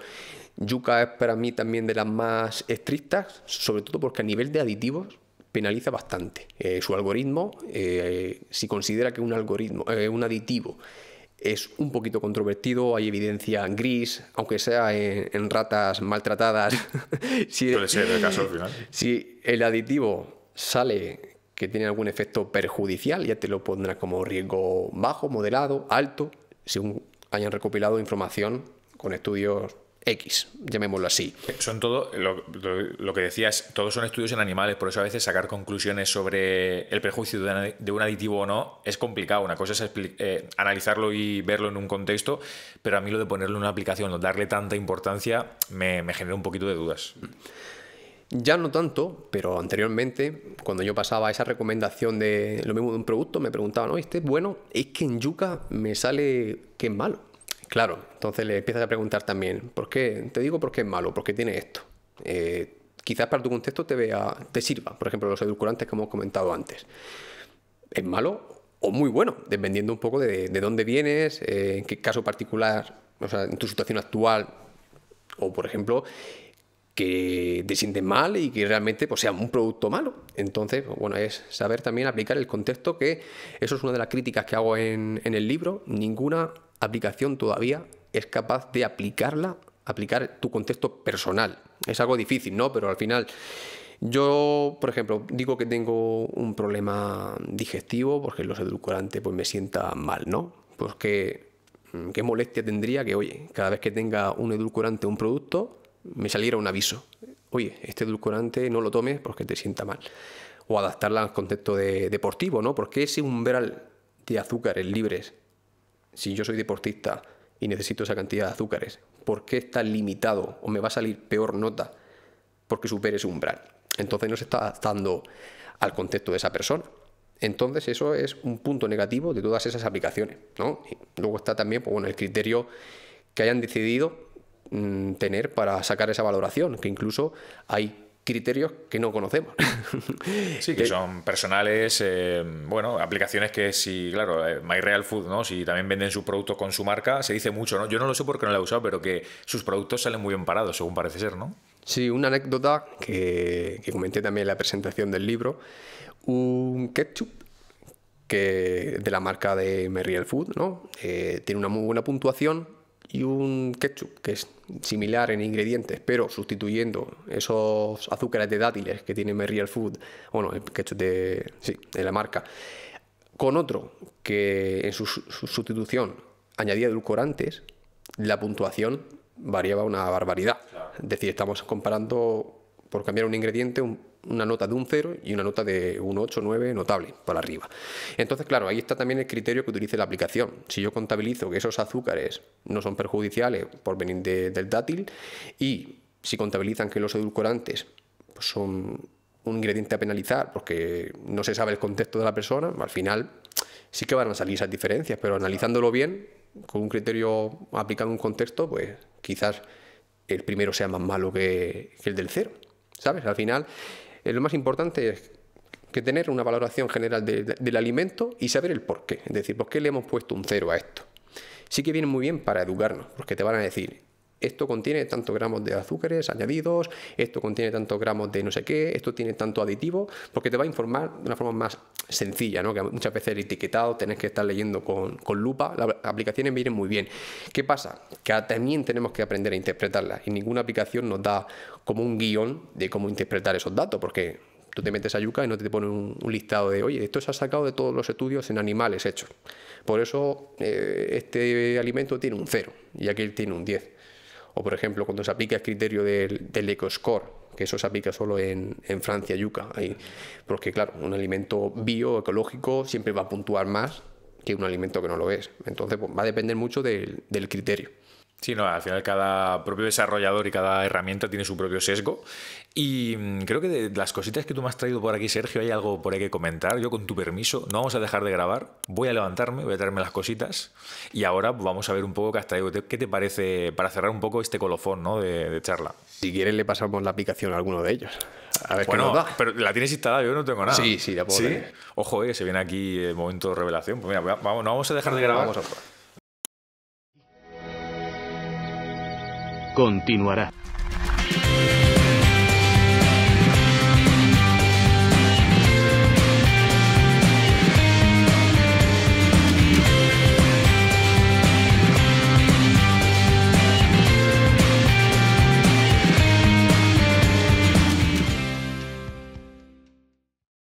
yuca es para mí también de las más estrictas, sobre todo porque a nivel de aditivos penaliza bastante. Eh, su algoritmo, eh, si considera que un algoritmo, un aditivo es un poquito controvertido, hay evidencia gris, aunque sea en, ratas maltratadas. si, ser el caso al final. Si el aditivo sale que tiene algún efecto perjudicial, ya te lo pondrás como riesgo bajo, moderado, alto, según hayan recopilado información con estudios X, llamémoslo así. Eh, son todo, lo, que decías, todos son estudios en animales, por eso a veces sacar conclusiones sobre el prejuicio de, un aditivo o no es complicado. Una cosa es eh, analizarlo y verlo en un contexto, pero a mí lo de ponerlo en una aplicación o darle tanta importancia me, me genera un poquito de dudas. Ya no tanto, pero anteriormente, cuando yo pasaba esa recomendación de lo mismo de un producto, me preguntaban, ¿no? este bueno, es que en yuca me sale que es malo. Claro, entonces le empiezas a preguntar también, ¿por qué? Te digo por qué es malo, por qué tiene esto. Eh, quizás para tu contexto te, vea, te sirva, por ejemplo, los edulcorantes que hemos comentado antes. ¿Es malo o muy bueno? Dependiendo un poco de, de dónde vienes, eh, en qué caso particular, o sea, en tu situación actual, o por ejemplo, que te sientes mal y que realmente pues, sea un producto malo. Entonces, pues, bueno, es saber también aplicar el contexto, que eso es una de las críticas que hago en, en el libro. Ninguna aplicación todavía es capaz de aplicarla, aplicar tu contexto personal. Es algo difícil, ¿no? Pero al final, yo, por ejemplo, digo que tengo un problema digestivo porque los edulcorantes pues, me sientan mal, ¿no? Pues qué molestia tendría que, oye, cada vez que tenga un edulcorante un producto, me saliera un aviso. Oye, este edulcorante no lo tomes porque te sienta mal. O adaptarla al contexto deportivo, ¿no? Porque ese umbral de azúcares libres si yo soy deportista y necesito esa cantidad de azúcares, ¿por qué está limitado o me va a salir peor nota porque supere ese umbral? Entonces no se está adaptando al contexto de esa persona. Entonces eso es un punto negativo de todas esas aplicaciones. ¿no? luego está también pues, bueno, el criterio que hayan decidido mm, tener para sacar esa valoración, que incluso hay criterios que no conocemos. Sí, que eh, son personales, eh, bueno, aplicaciones que si, claro, eh, MyRealFood, ¿no? Si también venden sus productos con su marca, se dice mucho, ¿no? Yo no lo sé porque no lo he usado, pero que sus productos salen muy bien parados, según parece ser, ¿no? Sí, una anécdota que, comenté también en la presentación del libro, un ketchup que de la marca de MyRealFood, ¿no? tiene una muy buena puntuación y un ketchup, que es similar en ingredientes, pero sustituyendo esos azúcares de dátiles que tiene Real Food, bueno, el ketchup de, sí, de la marca, con otro que en su, su sustitución añadía edulcorantes, la puntuación variaba una barbaridad. Es decir, estamos comparando por cambiar un ingrediente un una nota de un 0 y una nota de un 8 9 notable para arriba. Entonces, claro, ahí está también el criterio que utilice la aplicación. Si yo contabilizo que esos azúcares no son perjudiciales por venir del dátil y si contabilizan que los edulcorantes pues, son un ingrediente a penalizar porque no se sabe el contexto de la persona, pues, al final sí que van a salir esas diferencias, pero analizándolo bien, con un criterio aplicado en un contexto, pues quizás el primero sea más malo que, que el del cero. ¿Sabes? Al final eh, lo más importante es que tener una valoración general del alimento y saber el por qué. Es decir, ¿por qué le hemos puesto un cero a esto? Sí que viene muy bien para educarnos, porque te van a decir, esto contiene tantos gramos de azúcares añadidos, esto contiene tantos gramos de no sé qué, esto tiene tanto aditivo, porque te va a informar de una forma más sencilla, ¿no? que muchas veces el etiquetado tenés que estar leyendo con, lupa, las aplicaciones vienen muy bien. ¿Qué pasa? Que también tenemos que aprender a interpretarlas y ninguna aplicación nos da como un guión de cómo interpretar esos datos, porque tú te metes a yuca y no te ponen un, listado de, oye, esto se ha sacado de todos los estudios en animales hechos. Por eso eh, este alimento tiene un 0 y aquel tiene un 10 o por ejemplo, cuando se aplica el criterio del, EcoScore, que eso se aplica solo en, Francia, yuca. Ahí. Porque claro, un alimento bio, ecológico, siempre va a puntuar más que un alimento que no lo es. Entonces, pues, va a depender mucho del criterio. Sí, no, al final cada propio desarrollador y cada herramienta tiene su propio sesgo. Y mm, creo que de las cositas que tú me has traído por aquí, Sergio, hay algo por ahí que comentar. Yo, con tu permiso, no vamos a dejar de grabar. Voy a levantarme, voy a traerme las cositas. Y ahora vamos a ver un poco qué te parece para cerrar un poco este colofón ¿no? de, charla. Si quieres, le pasamos la aplicación a alguno de ellos. A ver qué nos da. pero la tienes instalada, yo no tengo nada. Sí, sí, la puedo Ojo, eh, se viene aquí el momento de revelación. Pues mira, vamos, no vamos a dejar de grabar. Vamos a continuará.